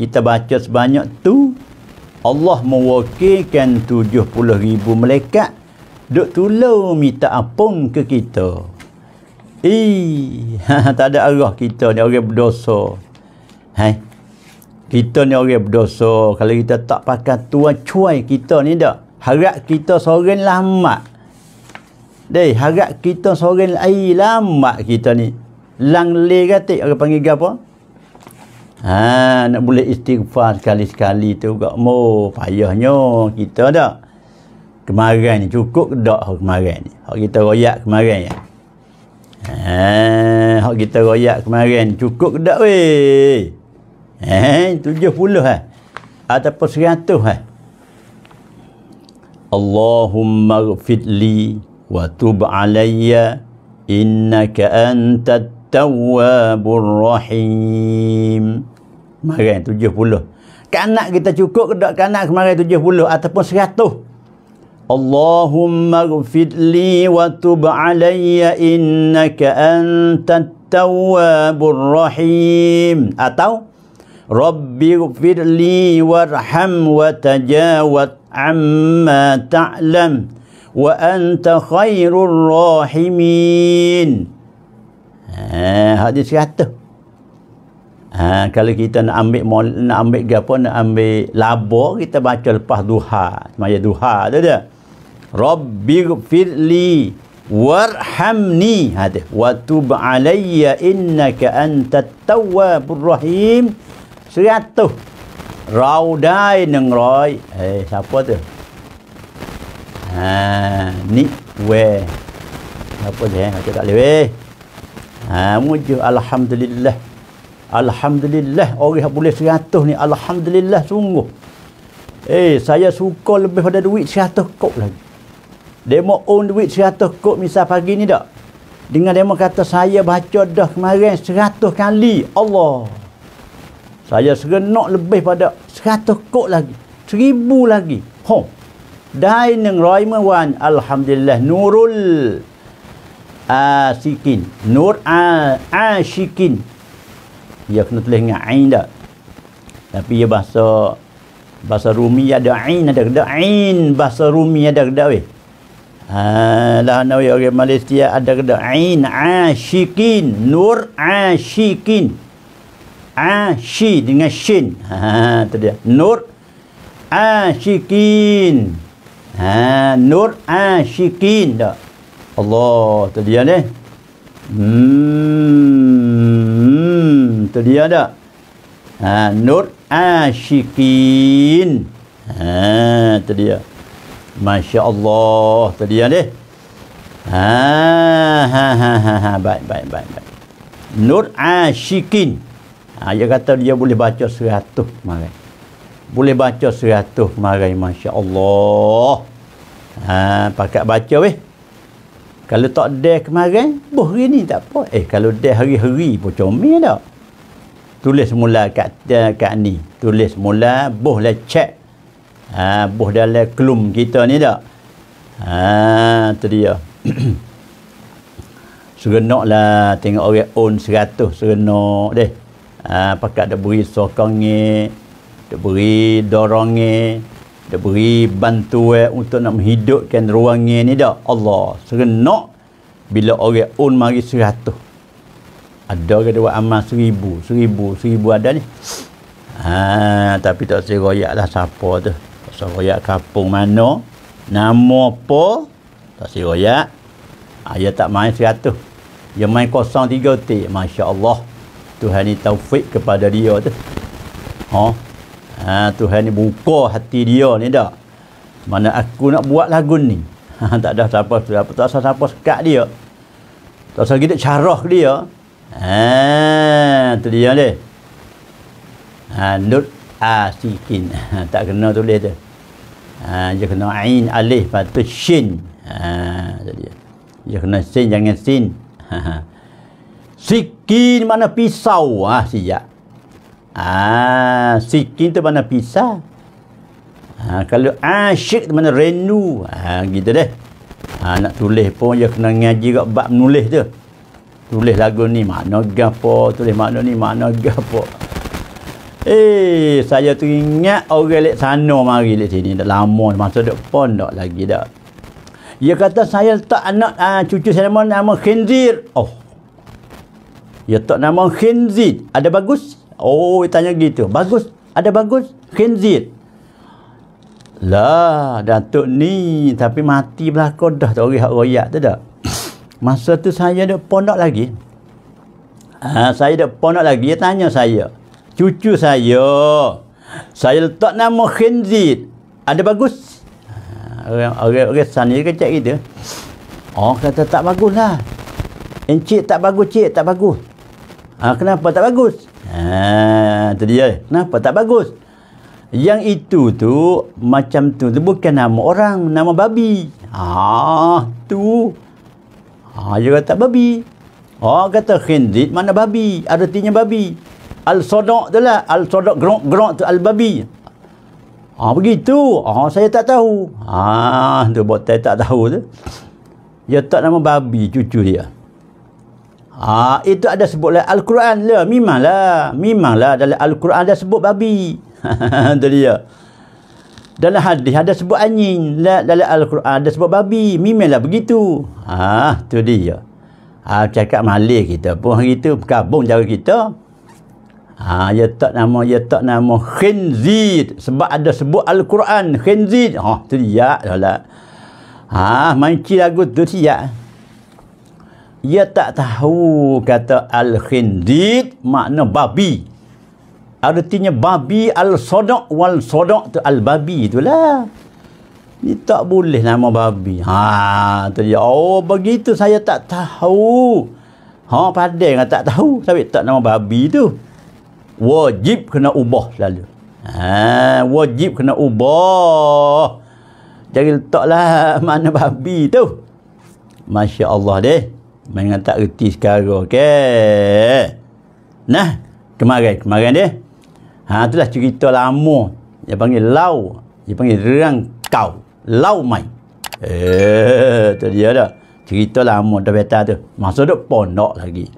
kita baca sebanyak tu Allah mewakilkan tujuh puluh ribu malaikat duk tolong minta ampun ke kita eh tak ada arah kita ni orang berdosa hai kita ni orang berdosa kalau kita tak pakai tuan cuai kita ni dak harap kita seorang lama deh harap kita seorang ai lama kita ni lang le katik orang panggil apa Ha, nak boleh istighfar sekali-sekali tu kak mo payahnya kita dah. Kemarin ni cukup ke dak hak kemarin ni? Hak kita royak kemarin ya. Ha, hak kita royak kemarin cukup ke dak weh? Eh, tujuh puluh eh. Ataupun seratus eh. Allahumma gfidli wa tub alayya innaka antat tawwabur rahim kemarin 70 kanak kita cukup ke tak kanak kemarin 70 ataupun 100 Allahumma gfid li wa tub alayya innaka anta tawwabur rahim atau Rabbi gfid li warham wa tajawad amma ta'lam wa anta khairur rahimin Eh, hak dia seratus. Ha, kalau kita nak ambil mol, nak ambil gapo nak ambil labo kita baca lepas duha semaya duha tu dia rabbi firli warhamni hadis wa tub alayya innaka antat tawwabur rahim 100 raudai 100 eh siapa tu ha ni we siapa dia aku eh? tak leh eh? Ha muju alhamdulillah. Alhamdulillah orang yang boleh seratus ni alhamdulillah sungguh. Eh saya suka lebih pada duit seratus kok lagi. Demo own duit seratus kok misal pagi ni dak. Dengan demo kata saya baca dah kemarin seratus kali Allah. Saya serenak lebih pada seratus kok lagi. Seribu lagi. Ho. Dining wan. Alhamdulillah Nurul asikin nur a asikin ia kena tulis dengan ain tak tapi ia bahasa bahasa rumi ada ain ada ada ain bahasa rumi ada ada weh Alah ha, nawi orang Malaysia ada ada ain asikin nur asikin Asy dengan shin ha tu dia nur asikin ha nur asikin dah Allah terdiam ni. Hmm, tadi ada, Ha, Nur Ashikin. Ha, terdiam. Masya Allah terdiam ni. Ha, ha, ha, ha, ha, baik, baik, baik, baik. Nur Ashikin. Ha, dia kata dia boleh baca seratus kemarin. Boleh baca seratus kemarin. Masya Allah. Ha, pakat baca weh. Kalau tak deh kemarin, boh hari ni tak apa. Eh, kalau deh hari-hari pun comel tak? Tulis mula kat, uh, kat ni. Tulis mula, boh lah cek. Ha, dah dalam klum kita ni tak? Ha, tu dia. serenok lah tengok orang own seratus serenok deh. Ha, pakat dia beri sokongnya. Dia beri dorongnya dia beri bantuan untuk nak menghidupkan ruang ni dah Allah serenak bila orang un mari seratus ada ke dia buat amal seribu seribu seribu ada ni ha, tapi tak saya royak lah siapa tu tak saya royak kapung mana nama apa tak saya royak ha, dia tak main seratus dia main kosong tiga tik Masya Allah Tuhan ni taufik kepada dia tu ha? Ha, Tuhan ni buka hati dia ni dah. Mana aku nak buat lagu ni. Ha, tak ada siapa tu. Apa tak usah siapa sekat dia. Tak usah kita carah dia. Ha, tu dia ni. Ha, nut asikin. Ha, tak kena tulis dia. Ha, dia kena ain alih patut shin. Ha, jadi dia kena sin jangan sin. Ha, ha. Sikin mana pisau. Ha, siap. Ah, sikin tu mana pisah. Ha, kalau asyik tu mana rendu. Ha, gitu deh. Ha, ah, nak tulis pun dia kena ngaji kat bab menulis tu. Tulis lagu ni makna gapo, tulis makna ni makna gapo. Eh, saya tu ingat orang lek sana mari lek sini dah lama masa dak pon dak lagi dak. Dia kata saya tak anak ha, cucu saya nama nama Khinzir. Oh. Dia tak nama Khinzir. Ada bagus? Oh, tanya gitu. Bagus. Ada bagus. Kenzit. Lah, Datuk ni. Tapi mati belakang dah. Tak boleh royak tu tak? Masa tu saya ada ponok lagi. Ha, saya ada ponok lagi. Dia tanya saya. Cucu saya. Saya letak nama Kenzit. Ada bagus? Ha, orang, orang, orang sana dia kecek kita. Oh, kata tak bagus lah. Encik tak bagus, cik tak bagus. Ha, kenapa tak bagus? ah, tadi dia. Kenapa tak bagus? Yang itu tu macam tu tu bukan nama orang, nama babi. ah tu. ah dia kata babi. Oh kata khindid mana babi? Artinya babi. Al-sodok tu lah. Al-sodok gerok-gerok tu al-babi. Ha, begitu. Ha, saya tak tahu. Ha, tu buat tak tahu tu. Dia tak nama babi cucu dia. Ah ha, itu ada sebut dalam Al-Quran le, memanglah, memanglah lah dalam Al-Quran ada sebut babi. Itu dia. Dalam hadis ada sebut anjing, la dalam Al-Quran ada sebut babi, memanglah begitu. Ah ha, tu dia. Ah ha, cakap malih kita pun hari tu berkabung jawab kita. Ah ha, ya tak nama ya tak nama khinzir sebab ada sebut Al-Quran khinzir. Ah ha, tu dia lah. Ah ha, main lagu tu dia ia tak tahu kata al-khindid makna babi artinya babi al-sodok wal-sodok tu al-babi itulah ni tak boleh nama babi ha tu dia oh begitu saya tak tahu ha padan kan tak tahu tapi tak nama babi tu wajib kena ubah selalu ha wajib kena ubah jadi letaklah mana babi tu masya Allah deh Mengapa tak reti sekarang? Okey. Nah, kemarin, kemarin dia. Ha, itulah cerita lama. Dia panggil lau. Dia panggil rang kau. Lau mai. Eh, tu dia dah. Cerita lama dah beta tu. Masa tu pondok lagi.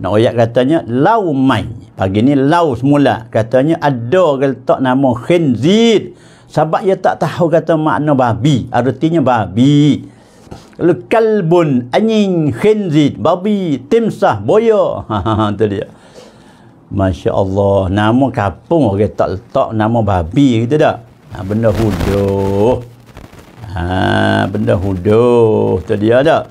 Nak oyak katanya lau mai. Pagi ni lau semula. Katanya ada geletak nama khinzid. Sebab dia tak tahu kata makna babi. Artinya Babi kalbun anjing khinzid babi timsah boyo. Ha, ha, ha, tu dia Masya Allah nama kapung orang tak letak nama babi kita tak ha, benda huduh ha, benda huduh tu dia tak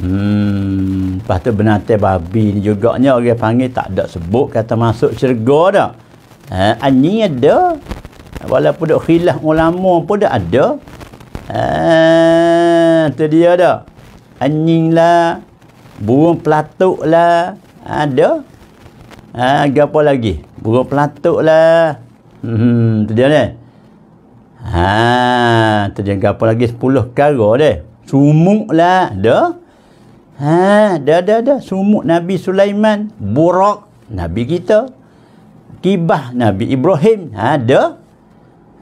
hmm lepas tu benatai babi ni Nya orang panggil tak ada sebut kata masuk syurga tak ha, anjing ada walaupun dok khilaf ulama pun dah ada Ah, tu dia dah. Anjing lah. Burung pelatuk lah. Ada. Ah, ha, apa lagi? Burung pelatuk lah. Hmm, tu dia ni. Ha, tu dia apa lagi? Sepuluh kara deh, Sumuk lah. Dah. Ha, dah, dah, dah. Sumuk Nabi Sulaiman. Burak. Nabi kita. Kibah Nabi Ibrahim. Ha,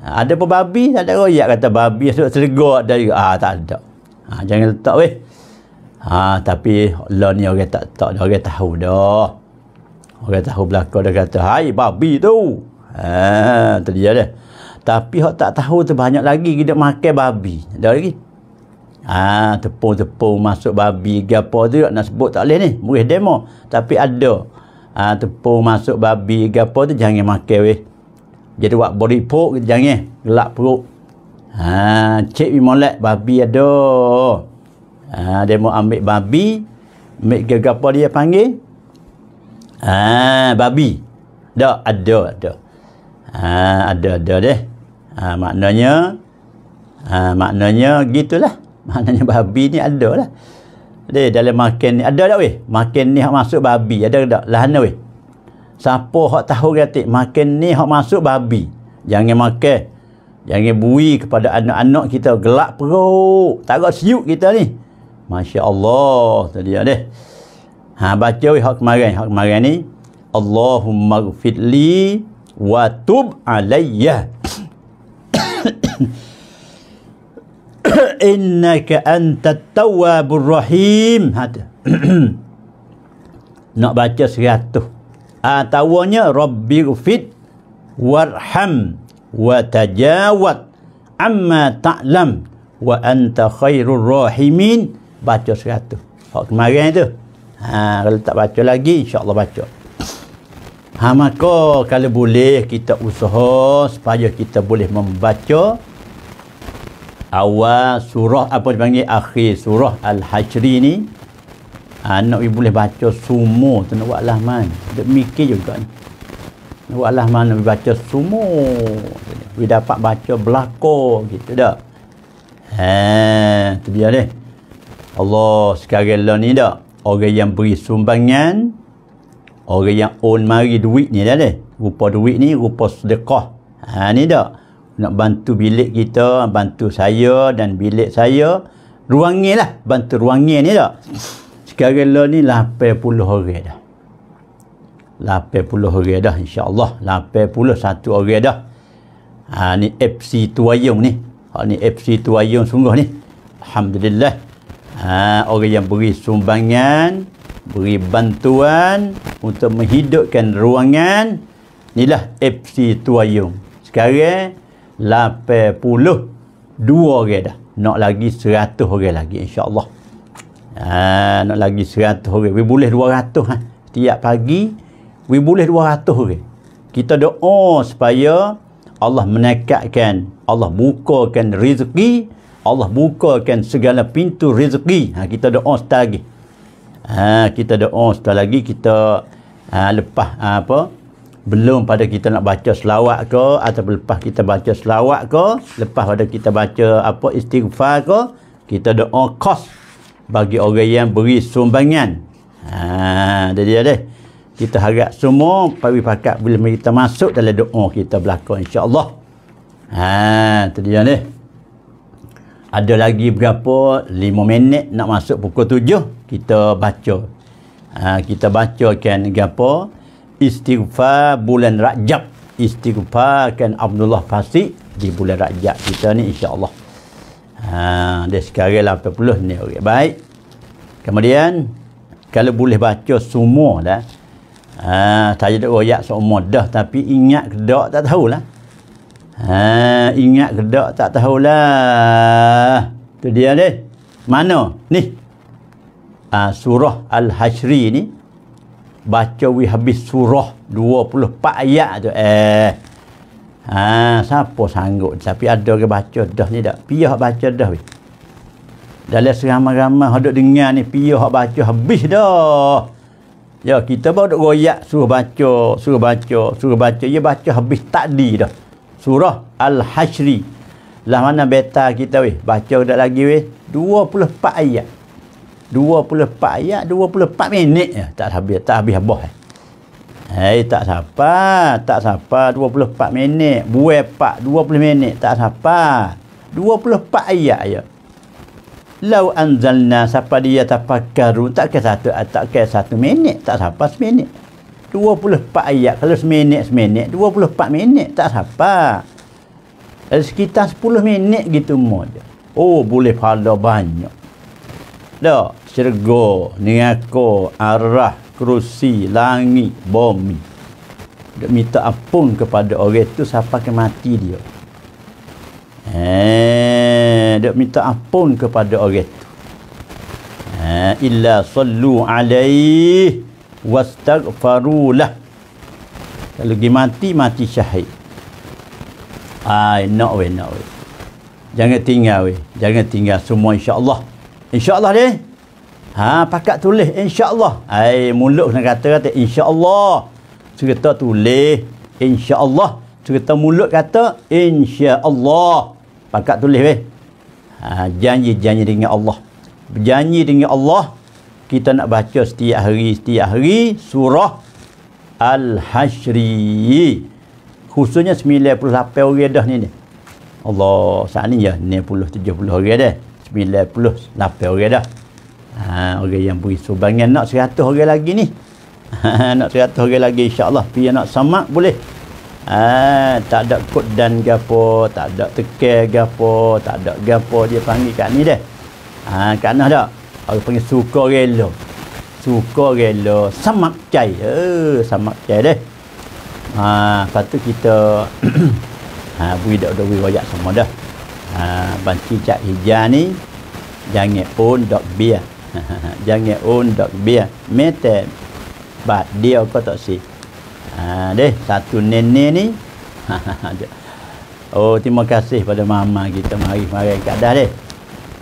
ada pun babi, tak ada royak kata babi, sedap selegak ada juga. Ah, tak ada. Ah, jangan letak weh. Ah, tapi law ni orang tak tak dah orang tahu dah. Orang tahu belakang dia kata, "Hai babi tu." Ah, terjadi dia. Tapi hak tak tahu tu banyak lagi kita makan babi. Ada lagi. Ah, tepung-tepung masuk babi gapo tu nak sebut tak leh ni. Murih demo. Tapi ada. Ah, tepung masuk babi gapo tu jangan makan weh jadi buat body poke kita jangan eh, gelap perut ha cek mi molek babi ada ha dia mau ambil babi ambil gegapa dia panggil ha babi dak ada ada ha ada ada deh ha maknanya ha maknanya gitulah maknanya babi ni ada lah dia dalam makan ni ada tak weh makan ni masuk babi ada tak lahana weh siapa hak tahu gati makin ni hak masuk babi jangan makan jangan bui kepada anak-anak kita gelak perut tak ada siuk kita ni Masya Allah tadi ada ha, baca hak kemarin hak kemarin ni Allahumma gfidli wa tub alayya innaka antat tawwabur rahim hada nak baca seratus atawanya ha, fit, warham wa tajawad amma ta'lam wa anta khairur rahimin baca seratus hak kemarin tu ha kalau tak baca lagi insya Allah baca ha maka kalau boleh kita usaha supaya kita boleh membaca awal surah apa dipanggil akhir surah al-hajri ni anak ibu boleh baca semua tanah buat lahman dia mikir juga ni nak buat lahman nak baca semua we dapat baca belako, gitu tak haa biar deh Allah sekarang lah ni tak orang yang beri sumbangan orang yang own mari duit ni dah deh rupa duit ni rupa sedekah ha ni tak nak bantu bilik kita bantu saya dan bilik saya ruangnya lah bantu ruangnya ni tak sekarang lah ni 80 orang dah. 80 orang dah insya-Allah 81 orang dah. Ha ni FC Tuayong ni. Ha ni FC Tuayong sungguh ni. Alhamdulillah. Ha orang yang beri sumbangan, beri bantuan untuk menghidupkan ruangan inilah FC Tuayong. Sekarang 82 orang dah. Nak lagi 100 orang lagi insya-Allah. Ah, nak lagi 100 orang. We boleh 200 ha. Tiap pagi we boleh 200 orang. Kita doa supaya Allah menaikkan, Allah bukakan rezeki, Allah bukakan segala pintu rezeki. Ha, kita doa setiap lagi. Ha, kita doa setiap lagi kita ha, lepas ha, apa? Belum pada kita nak baca selawat ke atau lepas kita baca selawat ke, lepas pada kita baca apa istighfar ke, kita doa kos bagi orang yang beri sumbangan. Ha, jadi ada Kita harap semua pawi pakat boleh kita masuk dalam doa kita belakang insya-Allah. Ha, tu dia Ada lagi berapa? 5 minit nak masuk pukul 7 kita baca. Ha, kita bacakan apa? Istighfar bulan Rajab. kan Abdullah Fasik di bulan Rajab kita ni insya-Allah. Ha, dia sekarang 80 lah ni okay. baik kemudian kalau boleh baca semua dah ha, Saya tak ada royak semua dah tapi ingat ke tak tak tahulah ha, ingat ke tak tak tahulah tu dia ni mana ni ha, surah Al-Hashri ni baca we habis surah 24 ayat tu eh Ha, siapa sanggup tapi ada orang baca dah ni tak piah baca dah weh dalam seramai-ramai hendak dengar ni piah baca habis dah ya kita baru duk royak suruh baca suruh baca suruh baca ya baca habis tadi dah surah al Hashri. lah mana beta kita weh baca dah lagi weh 24 ayat 24 ayat 24 minit ya. tak habis tak habis abah eh. Hei, eh, tak sabar. Tak sabar 24 minit. Buat pak 20 minit. Tak sabar. 24 ayat ya. Lau anzalna siapa dia tak pakar. Tak ke satu, tak ke satu minit. Tak sabar seminit. 24 ayat. Kalau seminit, seminit. 24 minit. Tak sabar. Eh, sekitar 10 minit gitu mode. Oh, boleh pahala banyak. Tak, syurga, niaka, arah, kerusi, langit, bumi. Dia minta ampun kepada orang itu siapa ke mati dia. Eh, dia minta ampun kepada orang itu. Eh, illa sallu alaih wastaghfaru lah. Kalau pergi mati, mati syahid. Ay, nak weh, nak weh. Jangan tinggal weh. Jangan tinggal semua insya Allah, insya Allah, deh. Ha, pakat tulis insya-Allah. Ai mulut nak kata kata insya-Allah. Cerita tulis insya-Allah. Cerita mulut kata insya-Allah. Pakat tulis weh. Ha, janji janji dengan Allah. Berjanji dengan Allah kita nak baca setiap hari setiap hari surah Al-Hashri khususnya 98 orang dah ni ni Allah saat ni ya 70 70 orang dah 98 orang dah Ha, orang yang pergi sumbangan nak 100 orang lagi ni. Ha, nak 100 orang lagi insya-Allah pi nak samak boleh. Ha, tak ada kod dan gapo, tak ada tekel gapo, tak ada gapo dia panggil kat ni deh. Ha, kat nah dak. Orang panggil suka rela. Suka rela samak cai. Ha, samak cai deh. Ha, lepas kita ha bui dak dak riwayat semua dah. Ha, banci cak hijau ni jangan pun dak biar ยังเงี้ยโอนดอกเบี้ยแม้แต่บาทเดียวก็ต่อสิอ่าเด้อสาธุเนนเนนี่โอ้ที่มากสิพระมามากิตมาอีมาเรกัดได้เด้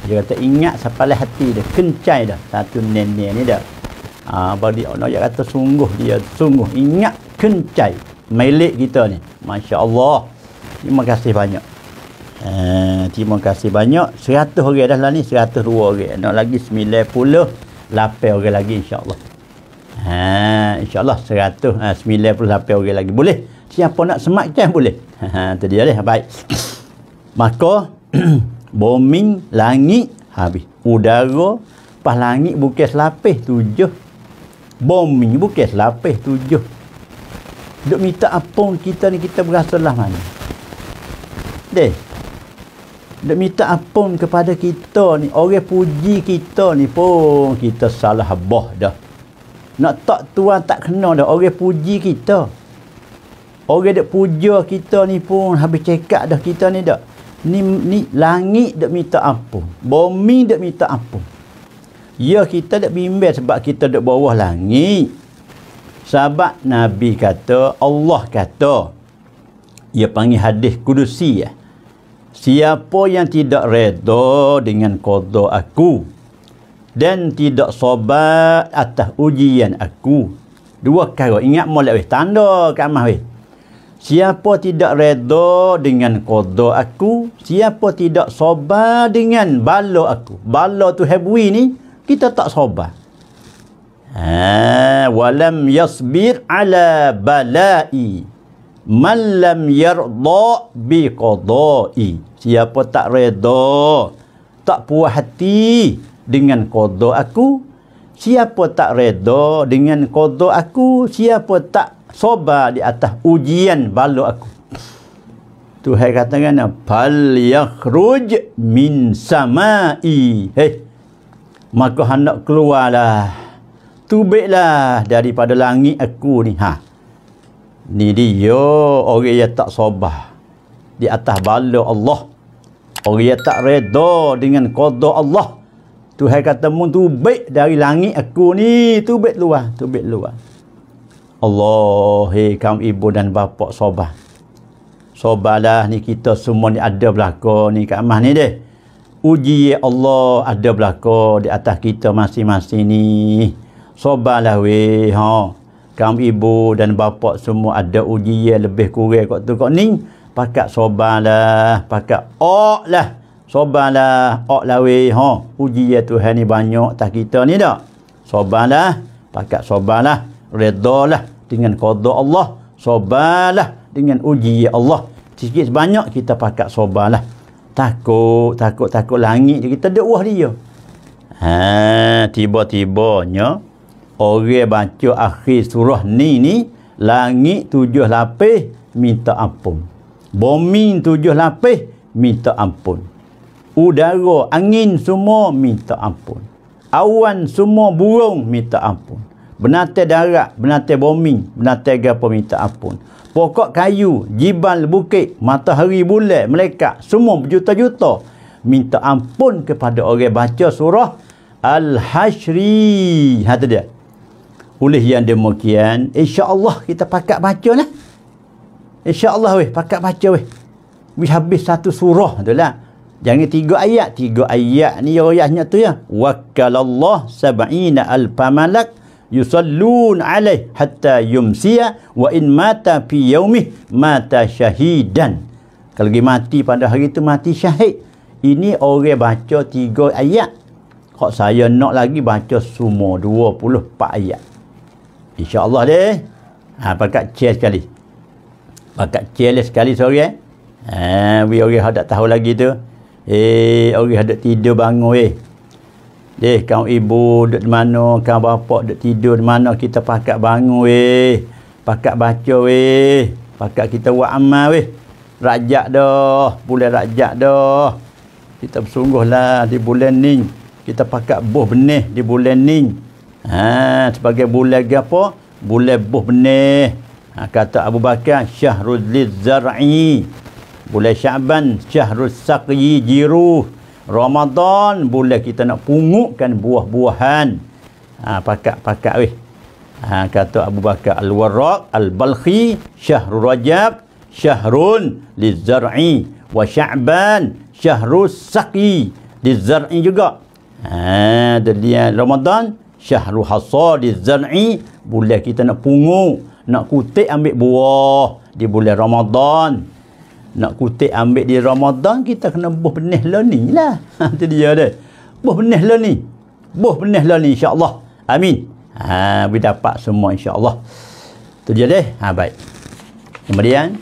อยังจะอิงะสัพเพเลหตีเด้อขึ้นใจเด้อสาธุเนนเนนี่เด้ออ่าบอดีอนอยากจะสุ่งกูอยากสุ่งกูอิงะขึ้นใจไม่เละกิตเนี่ยมาชาอัลลอฮ์ที่มากสิบานี่ Eh, terima kasih banyak 100 orang dah lah ni 102 orang nak lagi 98 orang lagi insyaAllah ha, insyaAllah 198 orang eh, lagi boleh siapa nak semak kan boleh ha, dia lah baik maka bombing langit habis udara pas langit bukis lapis tujuh bombing bukit lapis tujuh duk minta apa kita ni kita berasa lah mana deh dia minta ampun kepada kita ni orang puji kita ni pun kita salah bah dah nak tak tuan tak kena dah orang puji kita orang dak puja kita ni pun habis cekak dah kita ni dah ni ni langit dak minta ampun bumi dak minta ampun ya kita dak bimbel sebab kita dak bawah langit sahabat nabi kata Allah kata ia panggil hadis kudusi ya eh? Siapa yang tidak reda dengan qada aku dan tidak sabar atas ujian aku. Dua perkara ingat molek weh tanda kamah weh. Siapa tidak reda dengan qada aku, siapa tidak sabar dengan bala aku. Bala tu hebui ni kita tak sabar. Ha, walam yasbir ala bala'i. Man lam yarda bi qada'i siapa tak reda, tak puas hati dengan kodoh aku, siapa tak reda dengan kodoh aku, siapa tak sobat di atas ujian balu aku. Tuhan katakan, Bal yakhruj min sama'i. Hei, maka hendak keluarlah. Tubiklah daripada langit aku ni. Ha. Ni dia orang yang tak sobah. Di atas bala Allah. Orang yang tak reda dengan kodoh Allah. tu Tuhan kata mu tu baik dari langit aku ni. Tu baik luar. Tu baik luar. Allah, hei kaum ibu dan bapak sobat. Sobatlah ni kita semua ni ada belakang ni kat mah ni deh. Uji ya Allah ada belakang di atas kita masing-masing ni. Sobatlah weh. Ha. Kaum ibu dan bapa semua ada uji ya lebih kurang kot tu kot ni pakat soban lah pakat ok lah soban lah ok lah weh ha. uji ya Tuhan ni banyak tak kita ni tak soban lah pakat soban lah reda lah dengan kodoh Allah soban lah dengan uji ya Allah sikit sebanyak kita pakat soban lah takut takut takut langit je kita dekuah dia ha, tiba-tibanya tiba orang baca akhir surah ni ni langit tujuh lapis minta ampun Bumi tujuh lapis minta ampun. Udara, angin semua minta ampun. Awan semua burung minta ampun. Benatai darat, benatai bumi, benatai gapo minta ampun. Pokok kayu, jibal bukit, matahari bulan, mereka semua berjuta-juta minta ampun kepada orang baca surah Al-Hashri. Hati dia. Oleh yang demikian, insya-Allah kita pakat baca lah. InsyaAllah weh, pakat baca weh. Weh habis satu surah tu lah. Jangan tiga ayat. Tiga ayat ni ayatnya tu ya. Wakalallah sab'ina alpamalak yusallun alaih hatta yumsia. wa in mata fi yaumih mata syahidan. Kalau dia mati pada hari tu mati syahid. Ini orang baca tiga ayat. Kok saya nak lagi baca semua 24 ayat. InsyaAllah deh. Ha, pakat cek sekali agak ah, careless sekali sorry eh. Ah, ha, we orang tak tahu lagi tu. Eh, orang hendak tidur bangun eh. Eh, kau ibu duduk di mana, kau bapak duduk tidur di mana, kita pakat bangun weh. Pakat baca weh. Pakat kita buat amal weh. Rajak dah, bulan rajak dah. Kita bersungguh lah di bulan ni. Kita pakat boh benih di bulan ni. Ha, sebagai bulan apa? Bulan boh benih. Ha, kata Abu Bakar syahrul lizzar'i bulan syaban syahrul saqyi jiru. Ramadan bulan kita nak pungutkan buah-buahan ha, pakak pakat weh ha, kata Abu Bakar al-warraq al-balkhi syahrul rajab syahrun lizzar'i wa syaban syahrul saqyi lizzar'i juga ha, dia Ramadan syahrul hasar lizzar'i bulan kita nak pungut nak kutik ambil buah di bulan Ramadan nak kutik ambil di Ramadan kita kena buh benih lah ni lah itu ha, dia dia buh benih lah ni buh benih lah ni insyaAllah amin ha, boleh dapat semua insyaAllah tu dia dia ha, baik kemudian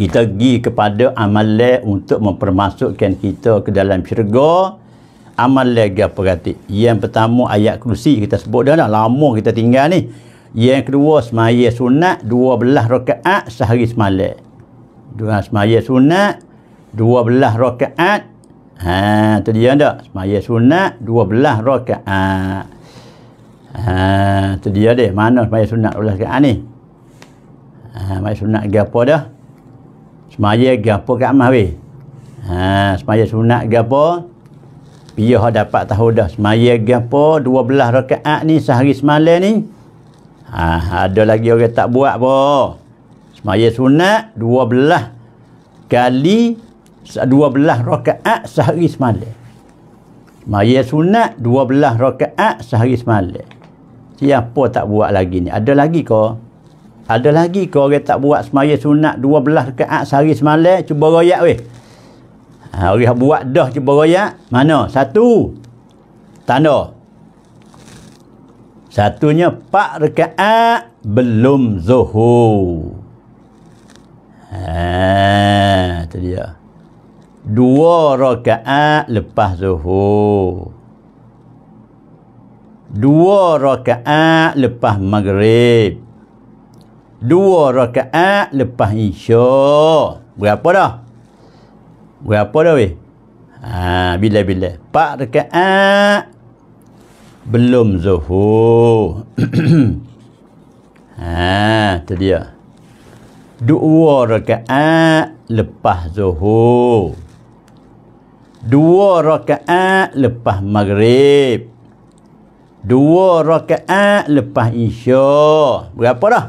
kita pergi kepada amalan untuk mempermasukkan kita ke dalam syurga amalan gapo gati yang pertama ayat kursi kita sebut dah dah lama kita tinggal ni yang kedua semaya sunat 12 rakaat sehari semalam. Dua semaya sunat 12 rakaat. Ha tu dia dak? Semaya sunat 12 rakaat. Ha tu dia deh mana semaya sunat 12 rakaat ni? Ha semaya sunat gapo dah? Semaya gapo ke mah weh? Ha semaya sunat gapo? Biar dapat tahu dah semaya dua belah rakaat ni sehari semalam ni. Ha, ada lagi orang tak buat apa. Semaya sunat 12 kali 12 rakaat sehari semalam. Semaya sunat 12 rakaat sehari semalam. Siapa tak buat lagi ni? Ada lagi ke? Ada lagi ke orang tak buat semaya sunat 12 rakaat sehari semalam? Cuba royak weh. Ha, orang buat dah cuba royak. Mana? Satu. Tanda. Tanda. Satunya pak rekaat belum zuhur. Ha, itu dia. Dua rakaat lepas zuhur. Dua rakaat lepas maghrib. Dua rakaat lepas isya. Berapa dah? Berapa dah weh? Ha, bila-bila. Pak rakaat belum zuhur ha tu dia dua rakaat lepas zuhur dua rakaat lepas maghrib dua rakaat lepas isya berapa dah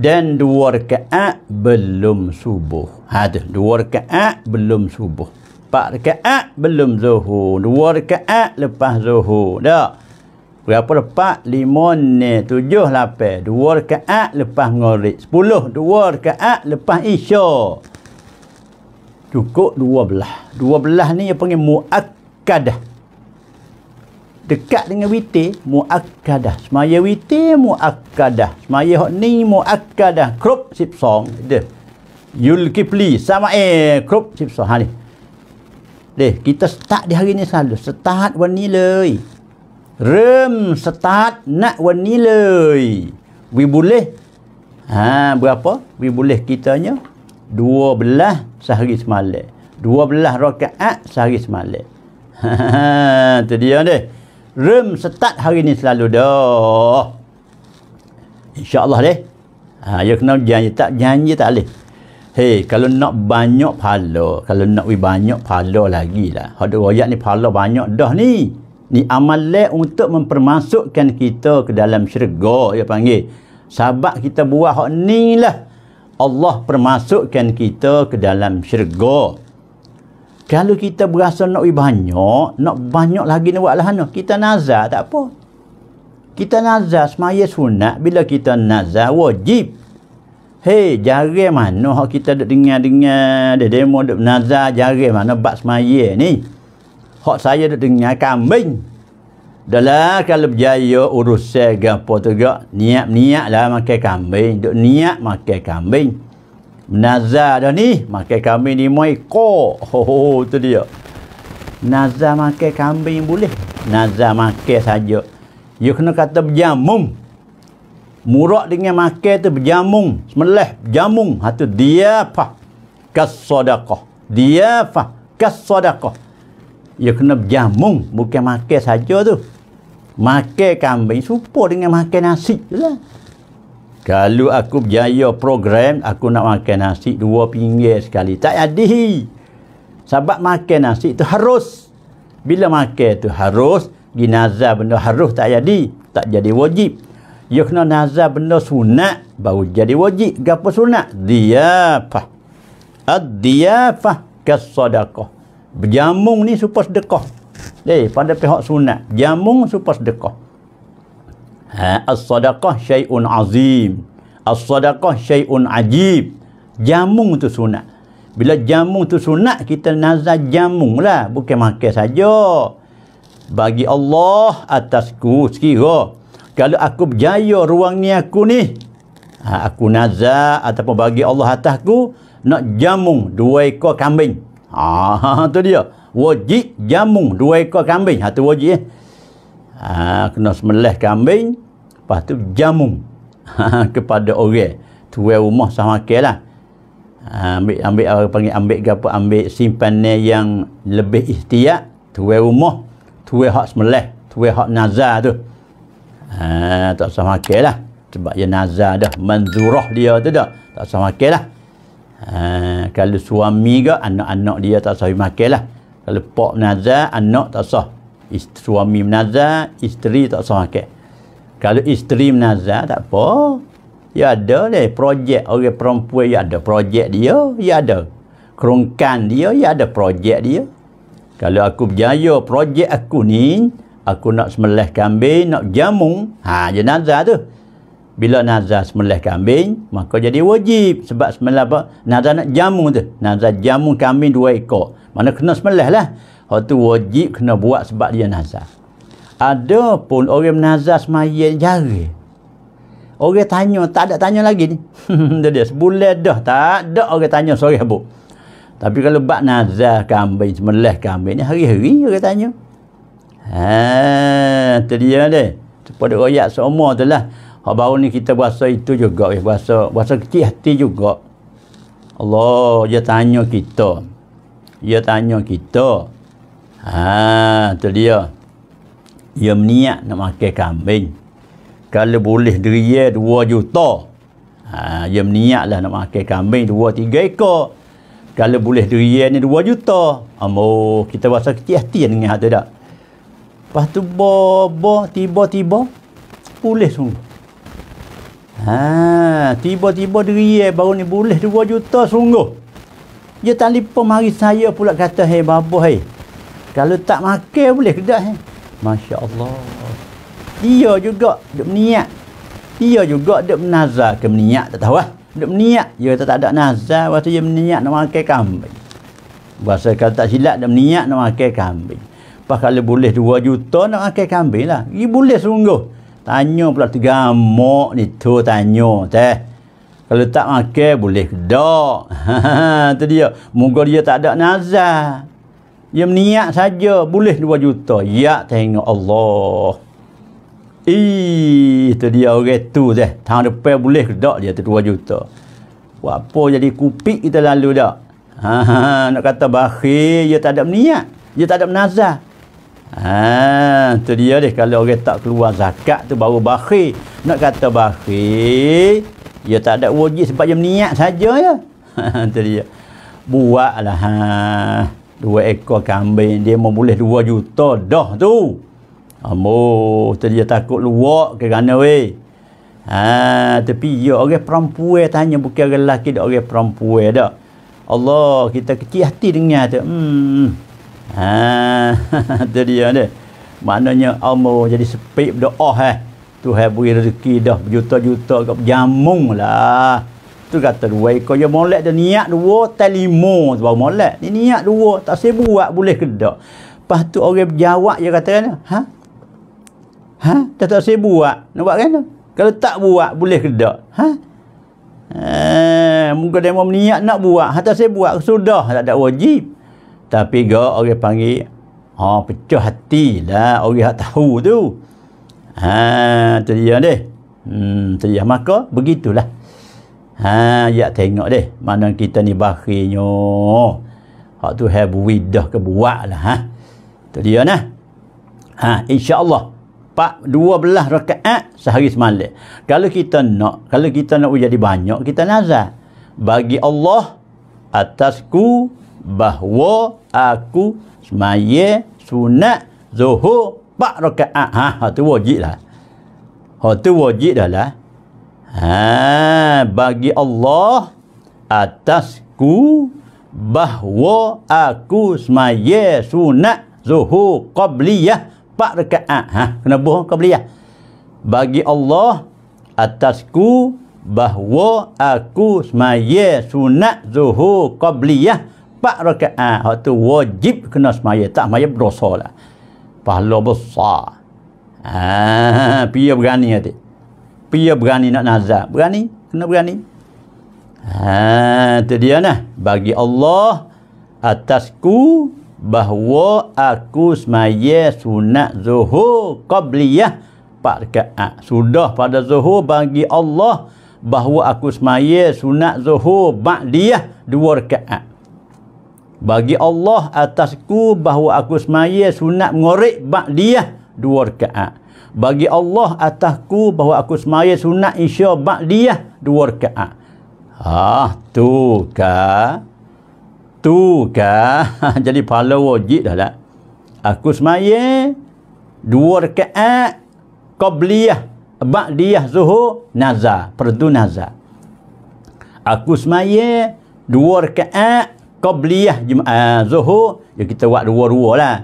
dan dua rakaat belum subuh ha tu dua rakaat belum subuh empat rekaat belum zuhur. Dua rekaat lepas zuhur. Tak? Berapa lepas? Lima ni. Tujuh lapan. Dua rekaat lepas ngorik. Sepuluh. Dua rekaat lepas isya. Cukup dua belah. Dua belah ni yang panggil mu'akkadah. Dekat dengan witi, mu'akkadah. Semaya witi, mu'akkadah. Semaya hok ni, mu'akkadah. Krup, sip song. Dia. Yulkipli, sama eh. Krup, sip song. Ha ni. Deh, kita start di hari ni selalu. Start วัน ni leh. Rem start nak วัน ni leh. We boleh. Ha, berapa? We boleh kitanya 12 sehari semalam. 12 rakaat sehari semalam. Ha, tu dia deh. Rem start hari ni selalu dah. Insya-Allah deh. Ha, ya kena janji tak janji tak leh. Hei, kalau nak banyak pahala, kalau nak wi banyak pahala lagi lah. Ada royak ni pahala banyak dah ni. Ni amalan untuk mempermasukkan kita ke dalam syurga, dia panggil. Sebab kita buat hak ni lah. Allah permasukkan kita ke dalam syurga. Kalau kita berasa nak wi banyak, nak banyak lagi ni buat lah. No. Kita nazar tak apa. Kita nazar semaya sunat. Bila kita nazar, wajib. Hei, jari mana hok kita duk dengar-dengar dia demo duk nazar jari mana bab semaya ni? Hok saya duk dengar kambing. Dalam kalau berjaya urus segan potoga niat-niat lah makan kambing. Duk niat makan kambing. Nazar dah ni, makan kambing ni mai ko. Ho ho tu dia. Nazar makan kambing boleh. Nazar makan saja. Yo kena kata berjamum. Murak dengan makan tu berjamung. Semelih berjamung. Ha dia diafah kas sadaqah. Diafah kas sadaqah. Ia kena berjamung. Bukan makan saja tu. Makan kambing supo dengan makan nasi tu lah. Kalau aku berjaya program, aku nak makan nasi dua pinggir sekali. Tak ada. Sebab makan nasi tu harus. Bila makan tu harus, ginazah benda harus tak jadi. Tak jadi wajib ia kena nazar benda sunat baru jadi wajib Gapa sunat diafah ad-diafah kasadaqah berjamung ni supaya sedekah eh pada pihak sunat jamung supaya sedekah ha as-sadaqah syai'un azim as-sadaqah syai'un ajib jamung tu sunat bila jamung tu sunat kita nazar jamung lah bukan makan saja bagi Allah atasku sekiranya kalau aku berjaya ruang ni aku ni ha, aku nazar ataupun bagi Allah atasku nak jamung dua ekor kambing ha, tu dia wajib jamung dua ekor kambing ha tu wajib eh ha, kena semelih kambing lepas tu jamung ha, kepada orang tu. tuai rumah sama kelah ha, ambil ambil apa panggil ambil gapo ambil simpanan yang lebih ikhtiar tuai rumah tuai hak semelih tuai hak nazar tu Ha, tak usah makan lah. Sebab dia nazar dah. Manzurah dia tu dah. Tak usah makan lah. Ha, kalau suami ke anak-anak dia tak usah makan lah. Kalau pak Nazar anak tak usah. Isteri, suami menazar, isteri tak usah makan. Kalau isteri menazar, tak apa. Ya ada deh projek orang okay, perempuan dia ya ada projek dia ya ada kerongkan dia ya ada projek dia kalau aku berjaya projek aku ni aku nak semelih kambing, nak jamu. Ha, dia tu. Bila nazar semelih kambing, maka jadi wajib. Sebab semelih apa? Nazar nak jamu tu. Nazar jamu kambing dua ekor. Mana kena semelih lah. Hal tu wajib kena buat sebab dia nazar. Ada pun orang nazar semayang jari. Orang tanya, tak ada tanya lagi ni. Itu dia, sebulan dah. Tak ada orang tanya, sorry abu. Tapi kalau bak nazar kambing, semelih kambing ni, hari-hari orang tanya. Ha, terdia dia. Pada royak semua tu lah. Hak baru ni kita bahasa itu juga. Eh, bahasa, bahasa kecil hati juga. Allah, dia tanya kita. Dia tanya kita. Ha, tu dia. Dia meniak nak makan kambing. Kalau boleh diria dua juta. Ha, dia meniak lah nak makan kambing dua tiga ekor. Kalau boleh diria ni dua juta. Amor, kita bahasa kecil hati dengan hati tak? Lepas tu bobo tiba-tiba pulih sungguh. Ha, tiba-tiba diri eh baru ni boleh 2 juta sungguh. Dia telefon mari saya pula kata, "Hei babo hei. Kalau tak makan boleh ke dah?" Hey. Masya-Allah. Dia juga duk niat. Dia juga duk menazar ke niat tak tahu ah. Duk niat dia tak ada nazar waktu dia niat nak makan kambing. Bahasa kata tak silap dia niat nak makan kambing. Pas kalau boleh 2 juta nak akan kambing lah. Ini boleh sungguh. Tanya pula tiga amok ni tu tanya. Teh. Kalau tak makan boleh kedok. Itu dia. Moga dia tak ada nazar. Dia niat saja boleh 2 juta. Ya tengok Allah. Ih, itu dia orang tu teh. Tahun depan boleh kedok dia tu 2 juta. Buat apa jadi kupik kita lalu dah. Ha, nak kata bakhil dia tak ada niat. Dia tak ada nazar. Ah, tu dia deh kalau orang tak keluar zakat tu baru bakhil. Nak kata bakhil, dia ya tak ada wajib sebab dia niat saja ya. tu dia. Buatlah ha dua ekor kambing dia mau boleh 2 juta dah tu. Ambo, tu dia takut luak kerana weh. Ha, tapi ya orang perempuan tanya bukan orang lelaki dak orang perempuan dak. Allah kita kecil hati dengar tu. Hmm. Ha tu dia ni. Maknanya umur jadi sepi berdoa oh, eh. Tu hai beri rezeki dah juta juta kat jamung lah. Tu kata dua ikut je molek dia niat dua tak lima tu baru molek. Ni niat dua tak saya buat boleh ke tak. Lepas tu orang berjawab je kata kan. Ha? Ha? tak tak sibuk nak buat kan? Kalau tak buat boleh ke tak? Ha? Eh, muka dia mau niat nak buat. Ha tak buat sudah tak ada wajib tapi ga orang panggil ha pecah hati lah orang hak tahu tu ha tu dia deh hmm tu dia maka begitulah ha ya tengok deh mana kita ni bakhinyo hak tu have widah ke buat lah ha tu dia nah ha insyaallah 12 rakaat sehari semalam kalau kita nak kalau kita nak jadi banyak kita nazar bagi Allah atasku bahawa aku semaya sunat zuhur pak rakaat ha ha tu wajib lah ha tu wajib dah lah ha bagi Allah atasku bahwa aku semaya sunat zuhur qabliyah pak rakaat ha kena buh qabliyah bagi Allah atasku bahwa aku semaya sunat zuhur qabliyah empat rakaat hak tu wajib kena semaya tak semaya berdosa lah pahala besar ah pia berani hati pia berani nak nazar berani kena berani ah tu dia nah bagi Allah atasku bahawa aku semaya sunat zuhur qabliyah empat rakaat sudah pada zuhur bagi Allah bahawa aku semaya sunat zuhur ba'diyah dua rakaat bagi Allah atasku bahawa aku semaya sunat mengorek ba'diyah dua rekaat. Bagi Allah atasku bahawa aku semaya sunat isya ba'diyah dua rekaat. Ha, ah, tu ke? Tu ke? Jadi pahala wajib dah lah. Aku semaya dua rekaat qabliyah ba'diyah zuhur nazar. Perdu nazar. Aku semaya dua rekaat qabliyah jumaat uh, zuhur ya kita buat dua-dua lah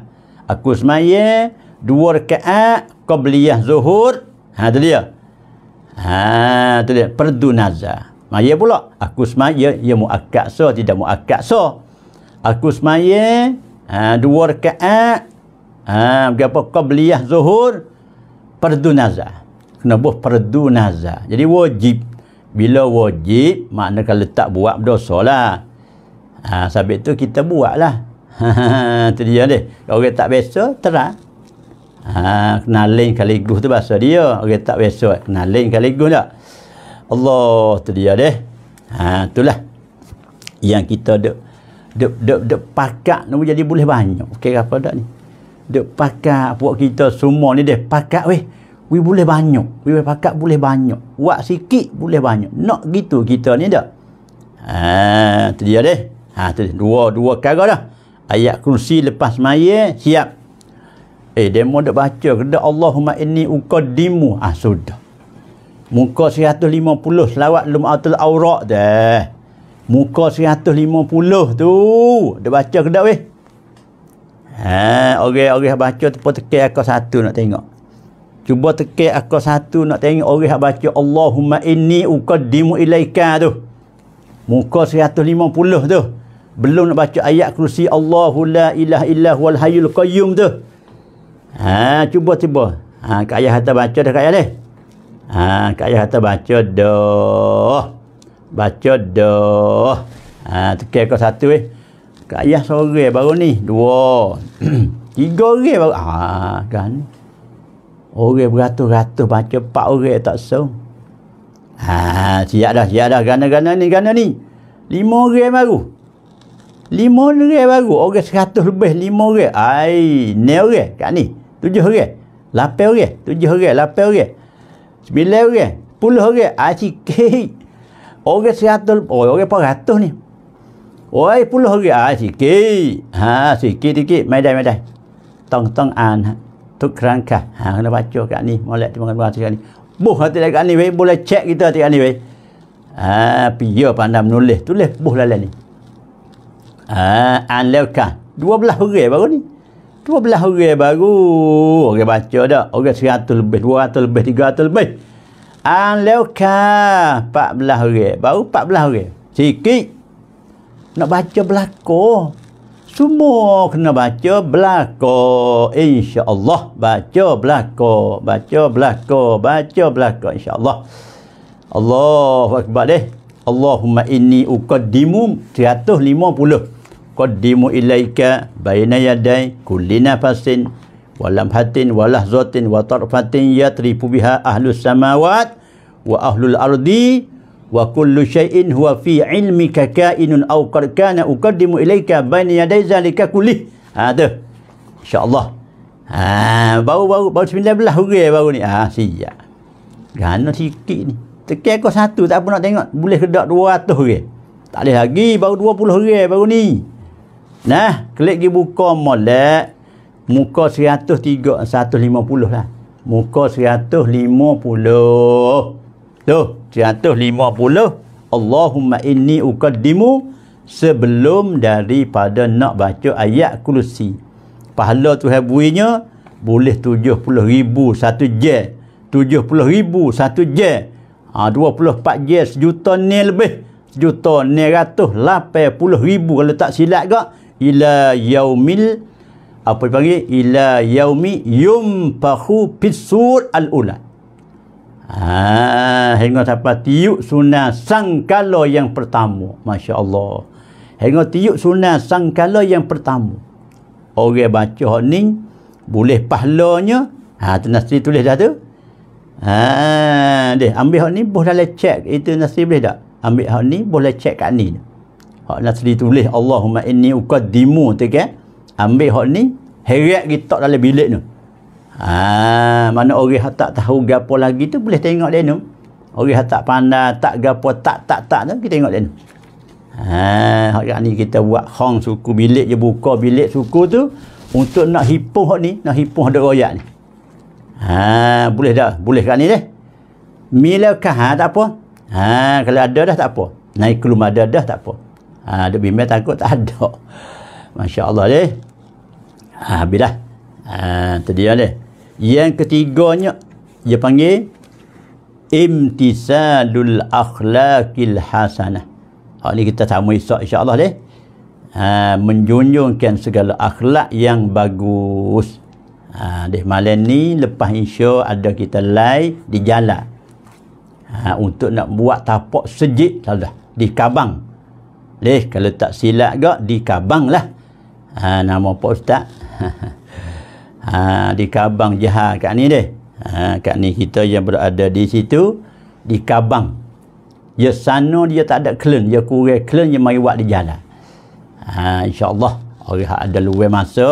aku semaya dua rakaat qabliyah zuhur ha tu dia ha tu dia perdu nazar maya pula aku semaya ya muakkad so tidak muakkad so aku semaya ha dua rakaat ha berapa qabliyah zuhur perdu nazar kena buat perdu nazar jadi wajib bila wajib makna kalau tak buat berdosa lah Ha, sabit tu kita buat lah. Itu dia deh. Kalau orang tak biasa, terang. Ha, kenalin kaligus tu bahasa dia. Orang tak biasa, kali kaligus tak. Allah, tu dia deh. Ha, itulah. Yang kita duk, duk, duk, duk pakat ni jadi boleh banyak. Okey, apa tak ni? Duk pakat buat kita semua ni deh. Pakat weh. We boleh banyak. We boleh pakat boleh banyak. Buat sikit boleh banyak. Nak gitu kita ni tak? Ha, tu dia deh. Ha tu dua dua perkara dah. Ayat kursi lepas semaya siap. Eh demo dak baca kedak Allahumma inni uqaddimu ah sudah. Muka 150 selawat lumatul aurat dah. Muka 150 tu dak baca kedak weh. Ha orang-orang okay, okay, baca tepat tekan aku satu nak tengok. Cuba tekan aku satu nak tengok orang yang baca Allahumma inni uqaddimu ilaika tu. Muka 150 tu belum nak baca ayat kursi Allahu la ilah illah wal hayyul qayyum tu ha, cuba tiba ha, kat ayat hata baca dah kat ayat ni ha, kat ayat hata baca dah baca dah ha, tukar kau satu eh kat ayat sore baru ni dua tiga orang baru ha, kan orang beratus-ratus baca empat orang tak sah ha, siap dah siap dah gana-gana ni gana ni lima orang baru lima orang baru orang seratus lebih lima orang ai ni orang kat ni tujuh orang lapan orang tujuh orang lapan orang sembilan orang puluh orang ai si kek orang seratus oh, orang empat ratus ni Oi puluh orang ai si kek ha si kek dikit mai dai mai dai tong tong an tu kerangka ha kena baca kat ni molek makan kasih sekali ni buh hati kat ni boleh check kita hati kat ni weh ha piyo pandai menulis tulis buh lalai ni Ha, Alaka. Dua belah orang baru ni. Dua belah orang baru. Orang baca dah. Orang seratus lebih, dua ratus lebih, tiga ratus lebih. Alaka. Empat belah orang. Baru empat belah orang. Sikit. Nak baca belakang. Semua kena baca belakang. InsyaAllah. Baca belakang. Baca belakang. Baca belakang. InsyaAllah. Allahu Akbar deh. Allahumma inni uqaddimu 350 uqaddimu ilaika baina yaday kulli nafasin wa lamhatin wa lahzatin wa tarfatin yatribu biha ahlu samawat wa ahlul ardi wa kullu shay'in huwa fi ilmika kainun aw kana uqaddimu ilaika baina yaday zalika kulli ha tu insyaallah ha baru baru baru 19 orang ya baru ni ha siap gana sikit ni tekek kau satu tak apa nak tengok boleh kedak 200 orang tak boleh lagi baru 20 orang ya baru ni Nah, klik gi buka molek muka 103 150 lah. Muka 150. Tu, 150. Allahumma inni uqaddimu sebelum daripada nak baca ayat kursi. Pahala tu buinya boleh 70 ribu satu je. 70 ribu satu je. Ha, 24 je sejuta ni lebih. Sejuta ni ratus lapan puluh ribu kalau tak silap kak ila yaumil apa dipanggil ila yaumi pahu pisur al-ula Ah, hingga sampai Tiuk sunnah sangkalo yang pertama Masya Allah hingga tiuk sunnah sangkalo yang pertama orang baca ni boleh pahlonya? ha, tu nasri tulis dah tu ha, deh, ambil hak ni boleh cek itu nasri boleh tak ambil hak ni boleh cek kat ni hak nak tulis Allahumma inni uqaddimu tu kan ambil hak ni heret kita tak dalam bilik tu ha mana orang hak tak tahu gapo lagi tu boleh tengok dia tu orang hak tak pandai tak gapo tak tak tak tu kita tengok dia tu ha hak ni kita buat khong suku bilik je buka bilik suku tu untuk nak hipung hak ni nak hipung ada royak ni ha boleh dah boleh kan ni deh mila kah ha, tak apa ha kalau ada dah tak apa naik kelum ada dah tak apa Ha, ada bimbel takut tak ada Masya Allah deh ha, habis dah ha, terdia deh yang ketiganya dia panggil imtisadul akhlakil hasanah hal ini kita tamu esok insya Allah deh ha, menjunjungkan segala akhlak yang bagus ha, deh malam ni lepas insya ada kita live di jalan ha, untuk nak buat tapak sejik saldah, di kabang leh kalau tak silap ke di kabang lah ha, nama pak ustaz ha, di kabang jahat kat ni deh ha, kat ni kita yang berada di situ di kabang dia ya sana dia tak ada klen dia ya kurang klen dia ya mari buat di jalan ha, insyaAllah orang yang ada luar masa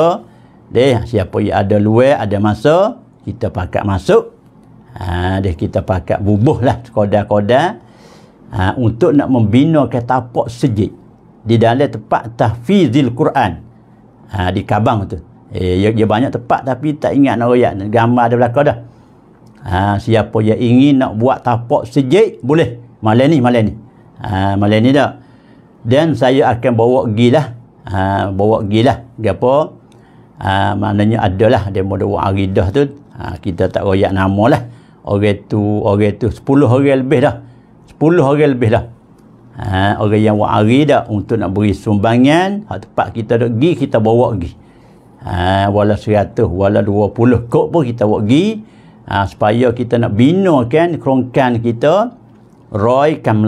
deh siapa yang ada luar ada masa kita pakat masuk ha, deh kita pakat bubuh lah kodak-kodak ha, untuk nak membina ketapak sejik di dalam tempat tahfizil Quran ha, di Kabang tu eh, dia, ya, dia ya banyak tempat tapi tak ingat nak royak gambar ada belakang dah ha, siapa yang ingin nak buat tapak sejik boleh malam ni malam ni ha, malam ni dah dan saya akan bawa pergi lah ha, bawa pergi lah dia apa ha, maknanya adalah dia mahu buat aridah tu ha, kita tak royak nama lah orang tu orang tu sepuluh orang lebih dah 10 orang lebih lah ha, orang yang wa'ari dah untuk nak beri sumbangan hak tempat kita dok gi kita bawa gi ha, wala 100 wala 20 kok pun kita bawa gi ha, supaya kita nak bina kan kerongkan kita roy kan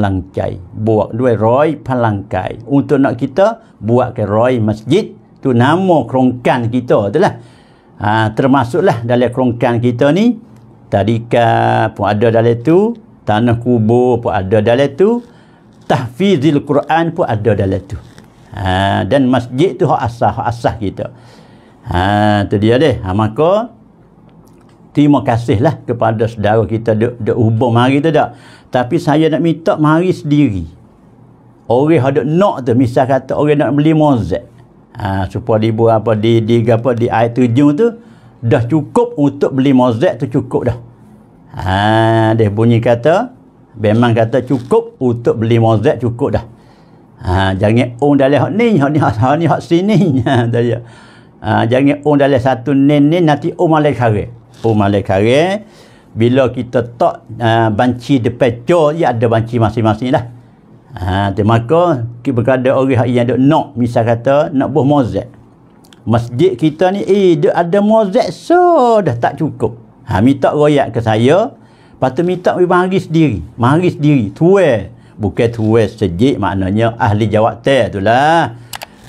buat dua roy pelangkai untuk nak kita buat ke roy masjid tu nama kerongkan kita tu lah ha, termasuklah dalam kerongkan kita ni tadika pun ada dalam tu tanah kubur pun ada dalam tu tahfizil Quran pun ada dalam tu ha, dan masjid tu hak asah hak asah kita ha, tu dia deh ha, maka terima kasihlah kepada saudara kita duk, duk ubah mari tu tak tapi saya nak minta mari sendiri orang ada nak tu misal kata orang nak beli mozek ha, supaya dibuat apa di, di, apa, di air terjun tu dah cukup untuk beli mozek tu cukup dah Ha, dia bunyi kata, memang kata cukup untuk beli mozek cukup dah. Ha, jangan ung dalam hak ni, hak ni hak, hak, hak sini. Ha, ya. ha, jangan ung dalam satu ni ni, nanti ung malai kare. Ung malai kare, bila kita tak ha, banci depan cor, ia ya ada banci masing-masing lah. Ha, terima kasih, berkata orang yang ada nak, misal kata, nak buah mozek. Masjid kita ni, eh, ada mozek, so dah tak cukup. Ha, minta royak ke saya. Lepas tu minta mari sendiri. Mari sendiri. Tuwe. Bukan tuwe sejik maknanya ahli jawab teh tu lah.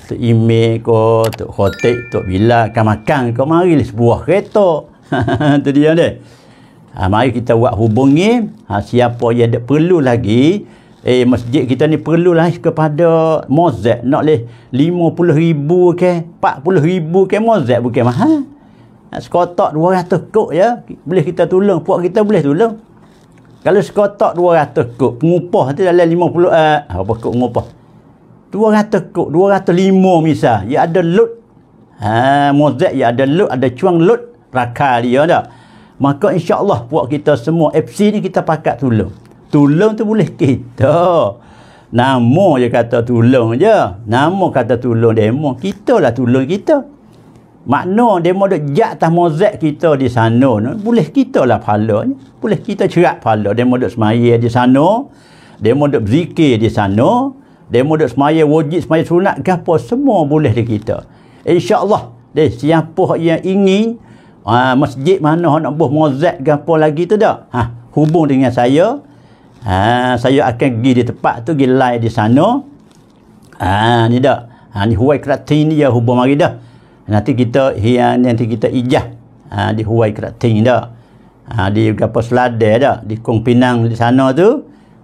tu imej ko, tuk hotek, tuk bila, kan makan ko, mari lah sebuah kereta. tu dia dia. Ha, mari kita buat hubungi ha, siapa yang dia perlu lagi eh masjid kita ni perlu lah kepada mozek nak leh lima puluh ribu ke puluh ribu ke mozek bukan mahal sekotak 200 kok ya boleh kita tolong puak kita boleh tolong kalau sekotak 200 kok pengupah tu dalam 50 uh, eh, apa kok pengupah 200 kok 205 misal ya ada lut ha mozek ya ada lut ada cuang lut rakal dia dah maka insyaallah puak kita semua FC ni kita pakat tolong tolong tu boleh kita nama je kata tolong je nama kata tolong demo kita lah tolong kita makna dia mahu jat atas mozek kita di sana no? boleh kita lah pahala ni boleh kita cerak pahala dia mahu semaya di sana dia mahu berzikir di sana dia mahu semaya wajib semaya sunat ke semua boleh di kita insyaAllah deh, siapa yang ingin uh, masjid mana nak buah mozek ke lagi tu dah ha, hubung dengan saya ha, saya akan pergi di tempat tu pergi live di sana ha, ni dah ha, ni huay kratin dia hubung mari dah nanti kita hian, nanti kita ijah ha, di huai kerat ting dah ha, di gapo selade dah di kong pinang di sana tu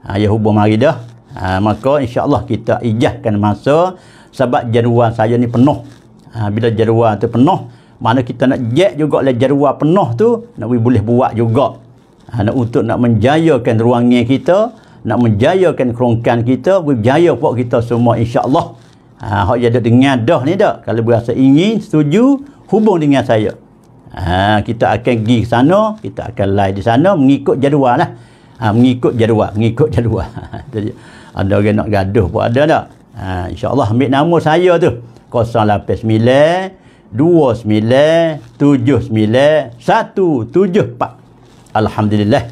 ha, ya hubung mari dah ha, maka insyaallah kita ijahkan masa sebab jadual saya ni penuh ha, bila jadual tu penuh mana kita nak jet juga lah jadual penuh tu nak boleh buat juga ha, nak untuk nak menjayakan ruangnya kita nak menjayakan kerongkan kita jaya buat kita semua insyaallah Allah. Ha, hak jadi dengar dah ni dah. Kalau berasa ingin, setuju, hubung dengan saya. Ha, kita akan pergi ke sana, kita akan live di sana mengikut jadual lah. Ha, mengikut jadual, mengikut jadual. jadi, ada orang nak gaduh pun ada tak? Ha, InsyaAllah ambil nama saya tu. 089-29-79-174. Alhamdulillah.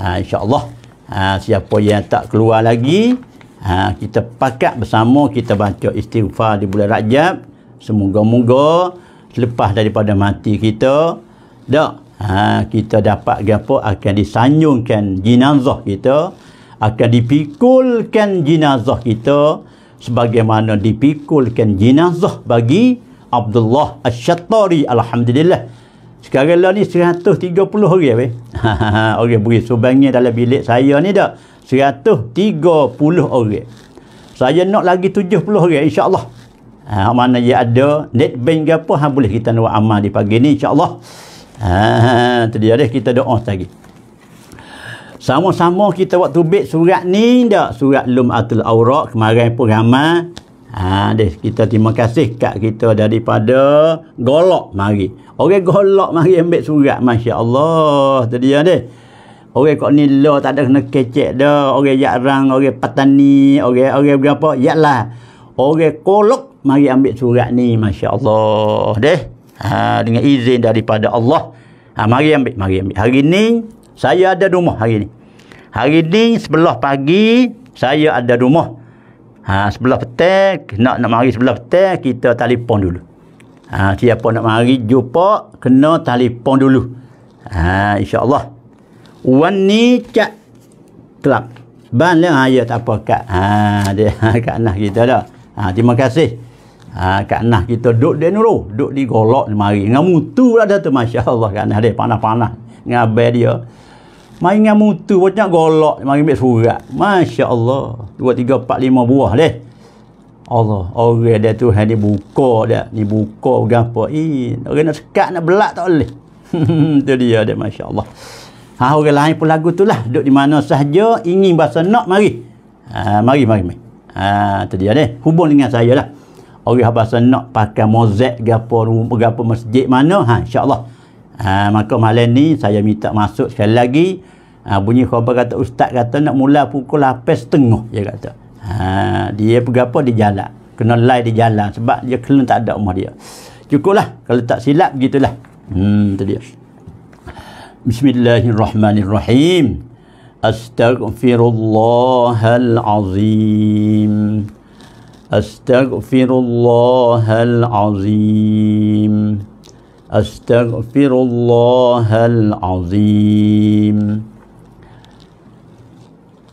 Ha, InsyaAllah. Ha, siapa yang tak keluar lagi, ha, kita pakat bersama kita baca istighfar di bulan Rajab semoga-moga selepas daripada mati kita dak ha, kita dapat gapo akan disanjungkan jenazah kita akan dipikulkan jenazah kita sebagaimana dipikulkan jenazah bagi Abdullah Al-Shattari Alhamdulillah sekarang lah ni 130 orang eh? orang beri subangnya dalam bilik saya ni dah tiga puluh orang. Saya nak lagi tujuh puluh orang insya-Allah. Ha mana dia ada net bank ke apa hang boleh kita nak amal di pagi ni insya-Allah. Ha terdia deh kita doa lagi Sama-sama kita waktu bit surat ni dak surat lum atul aurat kemarin pun ramai. Ha deh kita terima kasih kat kita daripada golok mari. Orang golok mari ambil surat masya-Allah terdia deh. Orang kok ni lo tak ada kena kecek dah. Orang jarang, orang petani, orang orang berapa? Yalah. Orang kolok mari ambil surat ni, masya-Allah. Deh. Ha, dengan izin daripada Allah. Ha, mari ambil, mari ambil. Hari ni saya ada rumah hari ni. Hari ni sebelah pagi saya ada rumah. Ha, sebelah petak nak nak mari sebelah petak kita telefon dulu. Ha, siapa nak mari jumpa kena telefon dulu. Ha, insya-Allah. Wan ni cak kelab. Ban lah. ya tak apa kak. Ha, dia ha, kak nah kita dah. Ha, terima kasih. Ha, kak nah kita duduk di nuruh. Duduk di golok ni mari. Dengan mutu lah dah tu. Masya Allah kak nah dia. Panah-panah. Ngabar dia. Main dengan mutu. Banyak golok. Mari ambil surat. Masya Allah. Dua, tiga, empat, lima buah deh. Allah orang dia tu hari buka dia ni buka gapo eh orang nak sekat nak belak tak boleh tu dia dia Allah. Ha, orang lain pun lagu tu lah. di mana sahaja, ingin bahasa nak, mari. Ha, mari, mari, mari. Ha, tu dia deh. Hubung dengan saya lah. Orang bahasa nak pakai mozek, gapa, gapa masjid mana, ha, insyaAllah. Ha, maka malam ni, saya minta masuk sekali lagi. Ha, bunyi khabar kata, ustaz kata nak mula pukul 8 setengah, dia kata. Ha, dia pergapa di jalan. Kena lay di jalan sebab dia kena tak ada rumah dia. cukuplah Kalau tak silap, gitulah. Hmm, tu dia. بسم الله الرحمن الرحيم أستغفر الله العظيم أستغفر الله العظيم أستغفر الله العظيم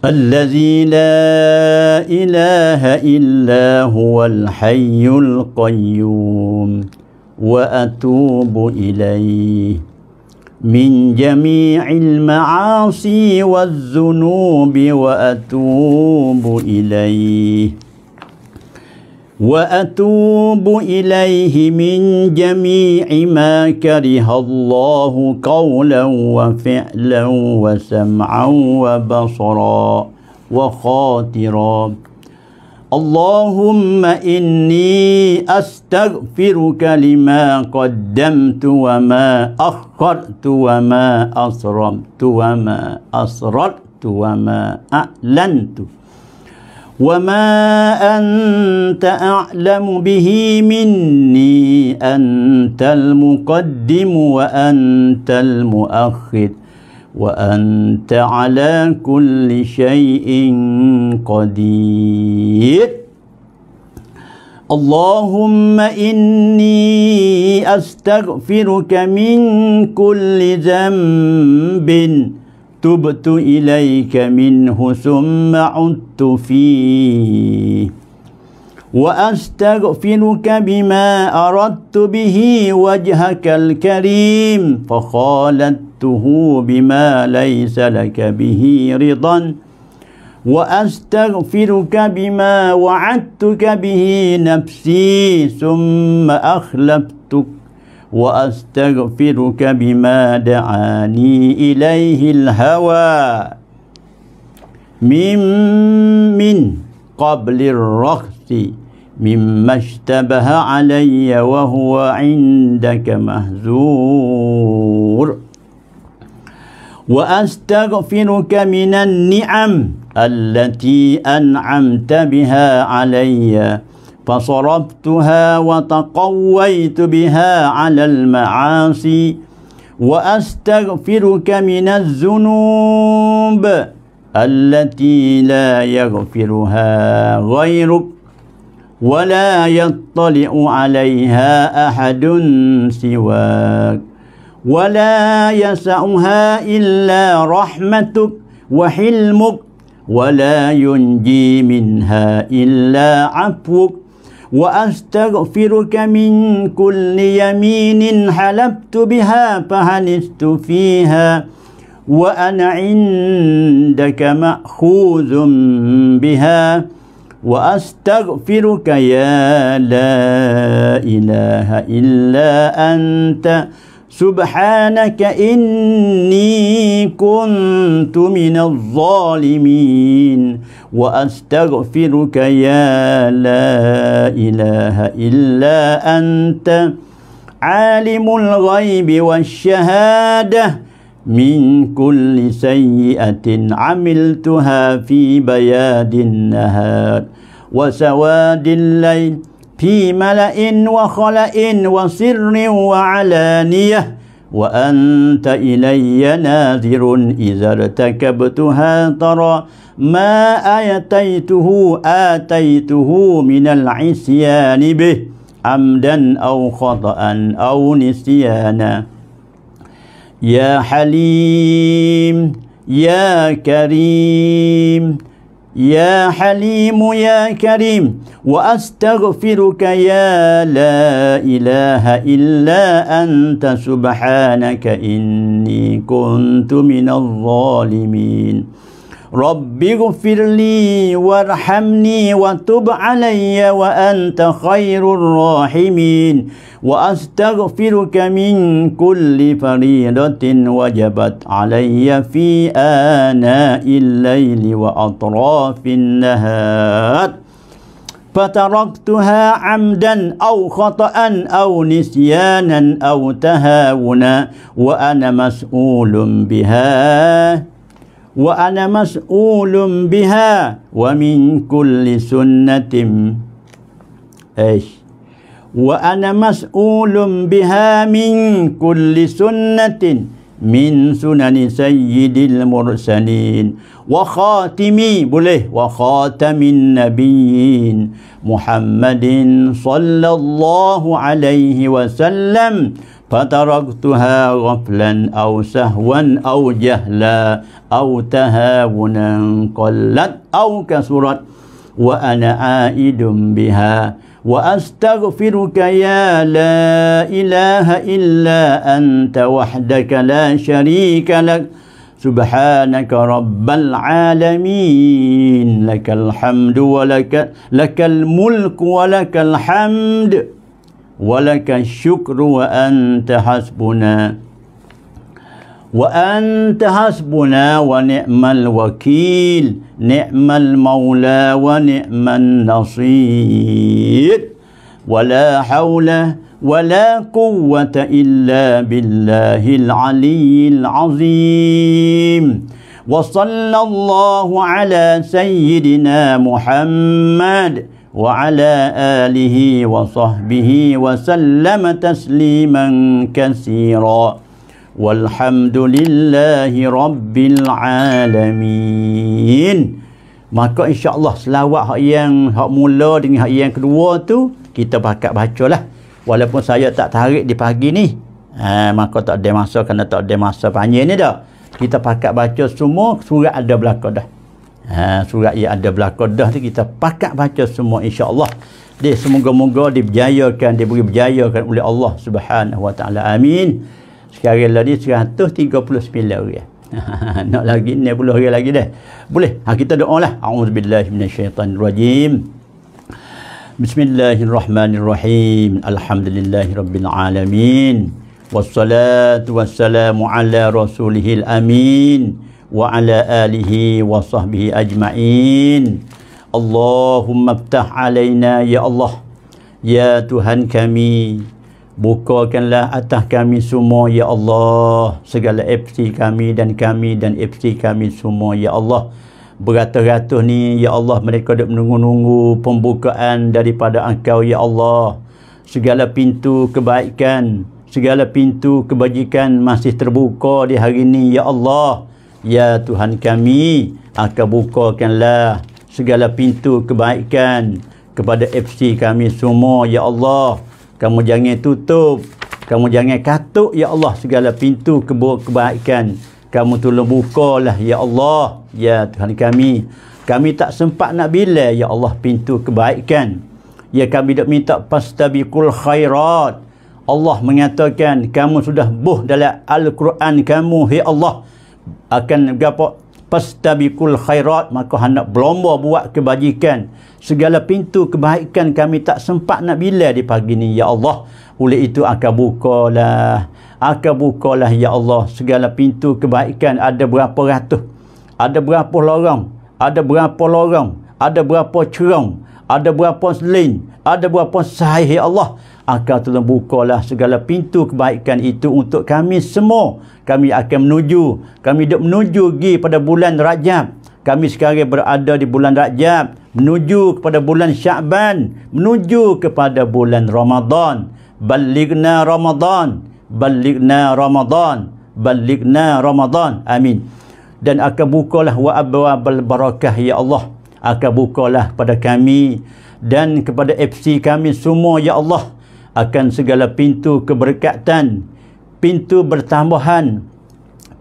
الذي لا إله إلا هو الحي القيوم وأتوب إليه من جميع المعاصي والذنوب وأتوب إليه وأتوب إليه من جميع ما كره الله قولا وفعلا وسمعا وبصرا وخاطرا اللهم إني أستغفرك لما قدمت وما أخرت وما أسرمت وما أسررت وما أعلنت وما أنت أعلم به مني أنت المقدم وأنت المؤخر وأنت على كل شيء قدير اللهم إني أستغفرك من كل ذنب تبت إليك منه ثم عدت فيه وأستغفرك بما أردت به وجهك الكريم فخالته بما ليس لك به رضا وأستغفرك بما وعدتك به نفسي ثم أخلفتك وأستغفرك بما دعاني إليه الهوى من من قبل الرخص مما اشتبه علي وهو عندك مهزور واستغفرك من النعم التي انعمت بها علي فصرفتها وتقويت بها على المعاصي واستغفرك من الذنوب التي لا يغفرها غيرك ولا يطلع عليها أحد سواك ولا يسعها إلا رحمتك وحلمك ولا ينجي منها إلا عفوك وأستغفرك من كل يمين حلبت بها فهلست فيها وأنا عندك مأخوذ بها وأستغفرك يا لا إله إلا أنت سبحانك إني كنت من الظالمين وأستغفرك يا لا إله إلا أنت عالم الغيب والشهاده من كل سيئة عملتها في بياد النهار وسواد الليل في ملأ وخلأ وسر وعلانية وأنت إلي ناذر إذا ارتكبتها ترى ما آتيته آتيته من العصيان به عمدا أو خطأ أو نسيانا يا حليم يا كريم يا حليم يا كريم وأستغفرك يا لا إله إلا أنت سبحانك إني كنت من الظالمين رب اغفر لي وارحمني وتب علي وأنت خير الراحمين وأستغفرك من كل فريضة وجبت علي في آناء الليل وأطراف النهار فتركتها عمدا أو خطأ أو نسيانا أو تهاونا وأنا مسؤول بها وأنا مسؤول بها ومن كل سنة إيش وأنا مسؤول بها من كل سنة من سنن سيد المرسلين وخاتمي بله وخاتم النبيين محمد صلى الله عليه وسلم فتركتها غفلا أو سهوا أو جهلا أو تهاونا قلت أو كسرت وأنا عائد بها وأستغفرك يا لا إله إلا أنت وحدك لا شريك لك سبحانك رب العالمين لك الحمد ولك لك الملك ولك الحمد ولك الشكر وأنت حسبنا وأنت حسبنا ونعم الوكيل نعم المولى ونعم النصير ولا حول ولا قوة إلا بالله العلي العظيم وصلى الله على سيدنا محمد وعلى آله وصحبه وسلم تسليما كثيرا والحمد لله رب العالمين maka insyaallah selawat yang hak mula dengan hak yang kedua tu kita baca lah. walaupun saya tak tarik di pagi ni ha, maka tak ada masa kerana tak ada masa panjang ni dah kita pakat baca semua surat ada belakang dah ha, surat yang ada belakang dah tu kita pakat baca semua insyaAllah dia semoga-moga diberjayakan diberi berjayakan oleh Allah subhanahu wa ta'ala amin sekarang lagi 139 orang nak lagi 90 orang lagi dah boleh ha, kita doa lah a'udzubillahiminasyaitanirrajim Bismillahirrahmanirrahim. الله الرحمن الرحيم الحمد لله رب العالمين wa ala alihi wa sahbihi ajma'in Allahumma ftah alaina ya Allah ya Tuhan kami bukakanlah atas kami semua ya Allah segala FC kami dan kami dan FC kami semua ya Allah beratus-ratus ni ya Allah mereka dah menunggu-nunggu pembukaan daripada engkau ya Allah segala pintu kebaikan segala pintu kebajikan masih terbuka di hari ini ya Allah Ya Tuhan kami akan bukakanlah segala pintu kebaikan kepada FC kami semua Ya Allah kamu jangan tutup kamu jangan katuk Ya Allah segala pintu kebaikan kamu tolong bukalah Ya Allah Ya Tuhan kami kami tak sempat nak bila Ya Allah pintu kebaikan Ya kami dah minta pastabikul khairat Allah mengatakan kamu sudah buh dalam Al-Quran kamu Ya Allah akan apa fastabiqul khairat maka hendak berlomba buat kebajikan segala pintu kebaikan kami tak sempat nak bila di pagi ni ya Allah oleh itu akan bukalah akan bukalah ya Allah segala pintu kebaikan ada berapa ratus ada berapa lorong ada berapa lorong ada berapa cerong ada berapa selin ada berapa sahih ya Allah akan tolong bukalah segala pintu kebaikan itu untuk kami semua kami akan menuju kami duduk menuju pergi pada bulan Rajab kami sekarang berada di bulan Rajab menuju kepada bulan Syaban menuju kepada bulan Ramadan balighna Ramadan balighna Ramadan balighna Ramadan amin dan akan bukalah wa abwa bal barakah ya Allah akan bukalah pada kami dan kepada FC kami semua ya Allah akan segala pintu keberkatan pintu bertambahan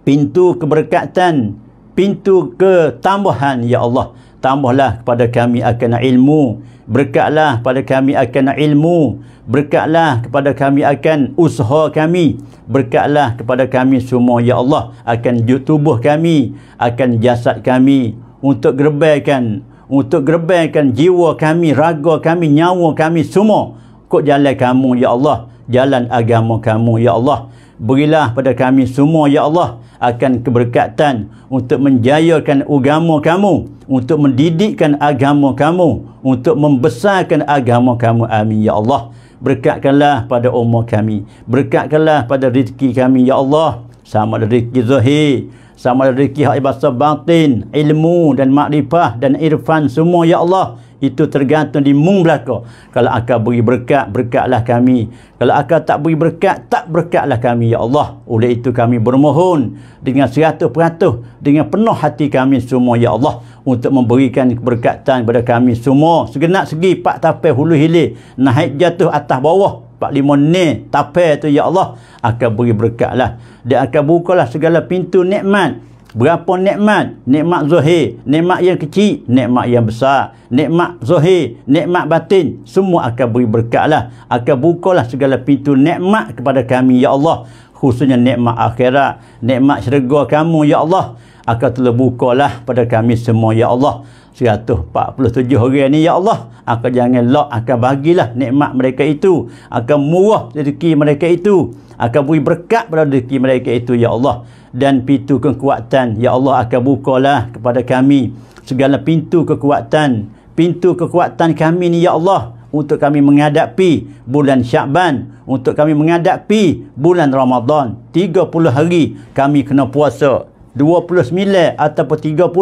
pintu keberkatan pintu ketambahan ya Allah tambahlah kepada kami akan ilmu berkatlah pada kami akan ilmu berkatlah kepada kami akan usaha kami berkatlah kepada kami semua ya Allah akan tubuh kami akan jasad kami untuk gerbaikan untuk gerbaikan jiwa kami, raga kami, nyawa kami semua kok jalan kamu ya Allah, jalan agama kamu ya Allah. Berilah pada kami semua ya Allah akan keberkatan untuk menjayakan agama kamu, untuk mendidikkan agama kamu, untuk membesarkan agama kamu. Amin ya Allah. Berkatkanlah pada umur kami. Berkatkanlah pada rezeki kami ya Allah. Sama ada rezeki zahir sama ada rezeki hak bahasa batin, ilmu dan makrifah dan irfan semua ya Allah itu tergantung di mung belaka. Kalau akan beri berkat, berkatlah kami. Kalau akan tak beri berkat, tak berkatlah kami ya Allah. Oleh itu kami bermohon dengan seratus peratus dengan penuh hati kami semua ya Allah untuk memberikan keberkatan kepada kami semua segenap segi pak tapai hulu hilir naik jatuh atas bawah 45 ni tapai tu ya Allah akan beri berkat lah dia akan bukalah segala pintu nikmat berapa nikmat nikmat zuhir nikmat yang kecil nikmat yang besar nikmat zuhir nikmat batin semua akan beri berkat lah akan bukalah segala pintu nikmat kepada kami ya Allah khususnya nikmat akhirat nikmat syurga kamu ya Allah akan terbukalah pada kami semua ya Allah 147 orang ni ya Allah akan jangan lock akan bagilah nikmat mereka itu akan murah rezeki mereka itu akan beri berkat pada rezeki mereka itu ya Allah dan pintu kekuatan ya Allah akan bukalah kepada kami segala pintu kekuatan pintu kekuatan kami ni ya Allah untuk kami menghadapi bulan Syakban untuk kami menghadapi bulan Ramadan 30 hari kami kena puasa 29 ataupun 30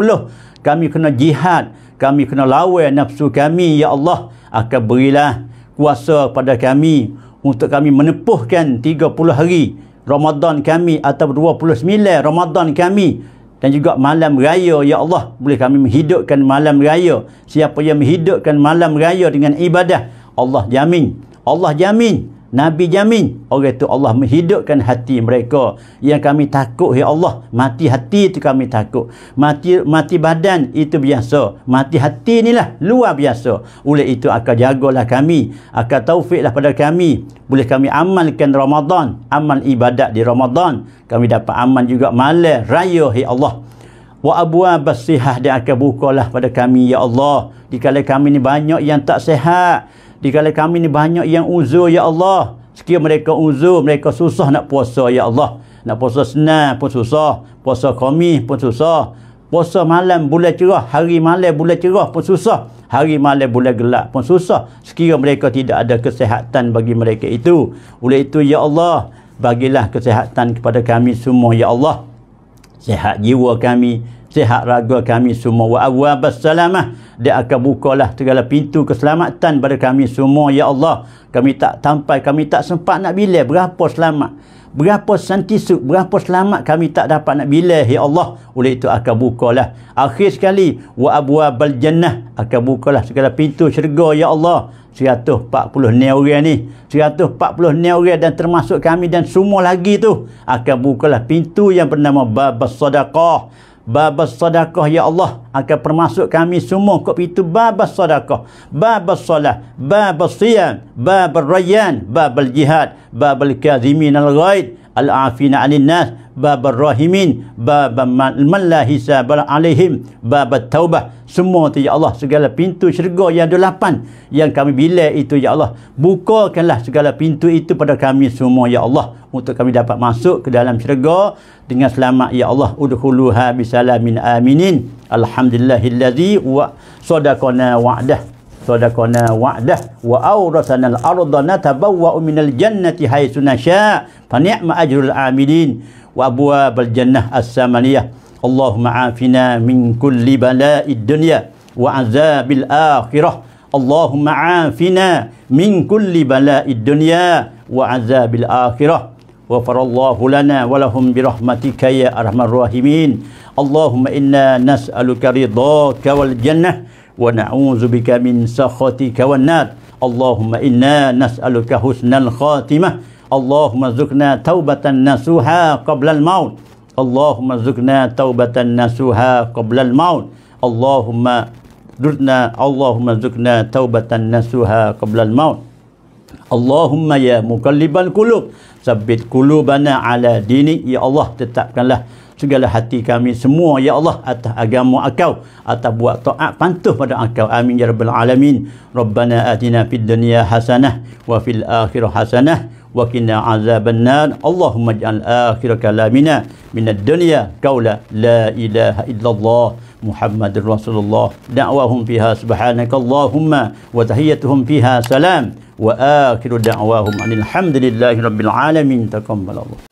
kami kena jihad kami kena lawan nafsu kami ya Allah akan berilah kuasa pada kami untuk kami menepuhkan 30 hari Ramadan kami atau 29 Ramadan kami dan juga malam raya ya Allah boleh kami menghidupkan malam raya siapa yang menghidupkan malam raya dengan ibadah Allah jamin Allah jamin Nabi jamin orang itu Allah menghidupkan hati mereka yang kami takut ya Allah mati hati itu kami takut mati mati badan itu biasa mati hati inilah luar biasa oleh itu akan jagalah kami akan taufiklah pada kami boleh kami amalkan Ramadan amal ibadat di Ramadan kami dapat aman juga malam raya ya Allah wa abwa basihah dia akan bukalah pada kami ya Allah di dikala kami ni banyak yang tak sehat di kalangan kami ni banyak yang uzur ya Allah sekiranya mereka uzur mereka susah nak puasa ya Allah nak puasa senang pun susah puasa kami pun susah puasa malam bulan cerah hari malam bulan cerah pun susah hari malam bulan gelap pun susah sekiranya mereka tidak ada kesihatan bagi mereka itu oleh itu ya Allah bagilah kesihatan kepada kami semua ya Allah sehat jiwa kami sihat raga kami semua wa awabas salamah dia akan bukalah segala pintu keselamatan pada kami semua ya Allah kami tak sampai kami tak sempat nak bila berapa selamat berapa santisuk berapa selamat kami tak dapat nak bila ya Allah oleh itu akan bukalah akhir sekali wa abwabal jannah akan bukalah segala pintu syurga ya Allah 140 ni orang ni 140 ni orang dan termasuk kami dan semua lagi tu akan bukalah pintu yang bernama babas sadaqah Babas sedekah ya Allah akan termasuk kami semua ke itu babas sedekah babas Salah, babas siam bab rayyan bab jihad bab kazimin al ghaid al-afina 'anil nas bab ar-rahimin bab man la hisab 'alaihim bab taubah semua tu ya Allah segala pintu syurga yang 8 yang kami bila itu ya Allah bukakanlah segala pintu itu pada kami semua ya Allah untuk kami dapat masuk ke dalam syurga dengan selamat ya Allah udkhuluha bisalamin aminin alhamdulillahillazi wa sodakona wa'dah صدقنا وعده وأورثنا الأرض نتبوأ من الجنة حيث نشاء فنعم أجر العاملين وأبواب الجنة الثمانية اللهم عافنا من كل بلاء الدنيا وعذاب الآخرة اللهم عافنا من كل بلاء الدنيا وعذاب الآخرة وفر الله لنا ولهم برحمتك يا أرحم الراحمين اللهم إنا نسألك رضاك والجنة wa bika min sakhatika wan nar Allahumma inna nas'aluka husnal khatimah Allahumma zukna taubatan nasuha qablal maut Allahumma zukna taubatan nasuha qablal maut Allahumma durna Allahumma zukna taubatan nasuha qablal maut Allahumma ya muqallibal qulub sabbit qulubana ala dini ya Allah tetapkanlah segala hati kami semua ya Allah atas agama akau atas buat taat pantuh pada akau amin ya rabbal alamin rabbana atina fid dunya hasanah wa fil akhirah hasanah wa qina azabannar allahumma ij'al akhir kalamina Min minad dunya qaula la ilaha illallah محمد رسول الله دعواهم فيها سبحانك اللهم وتحيتهم فيها سلام وآخر دعواهم أن الحمد لله رب العالمين تقبل الله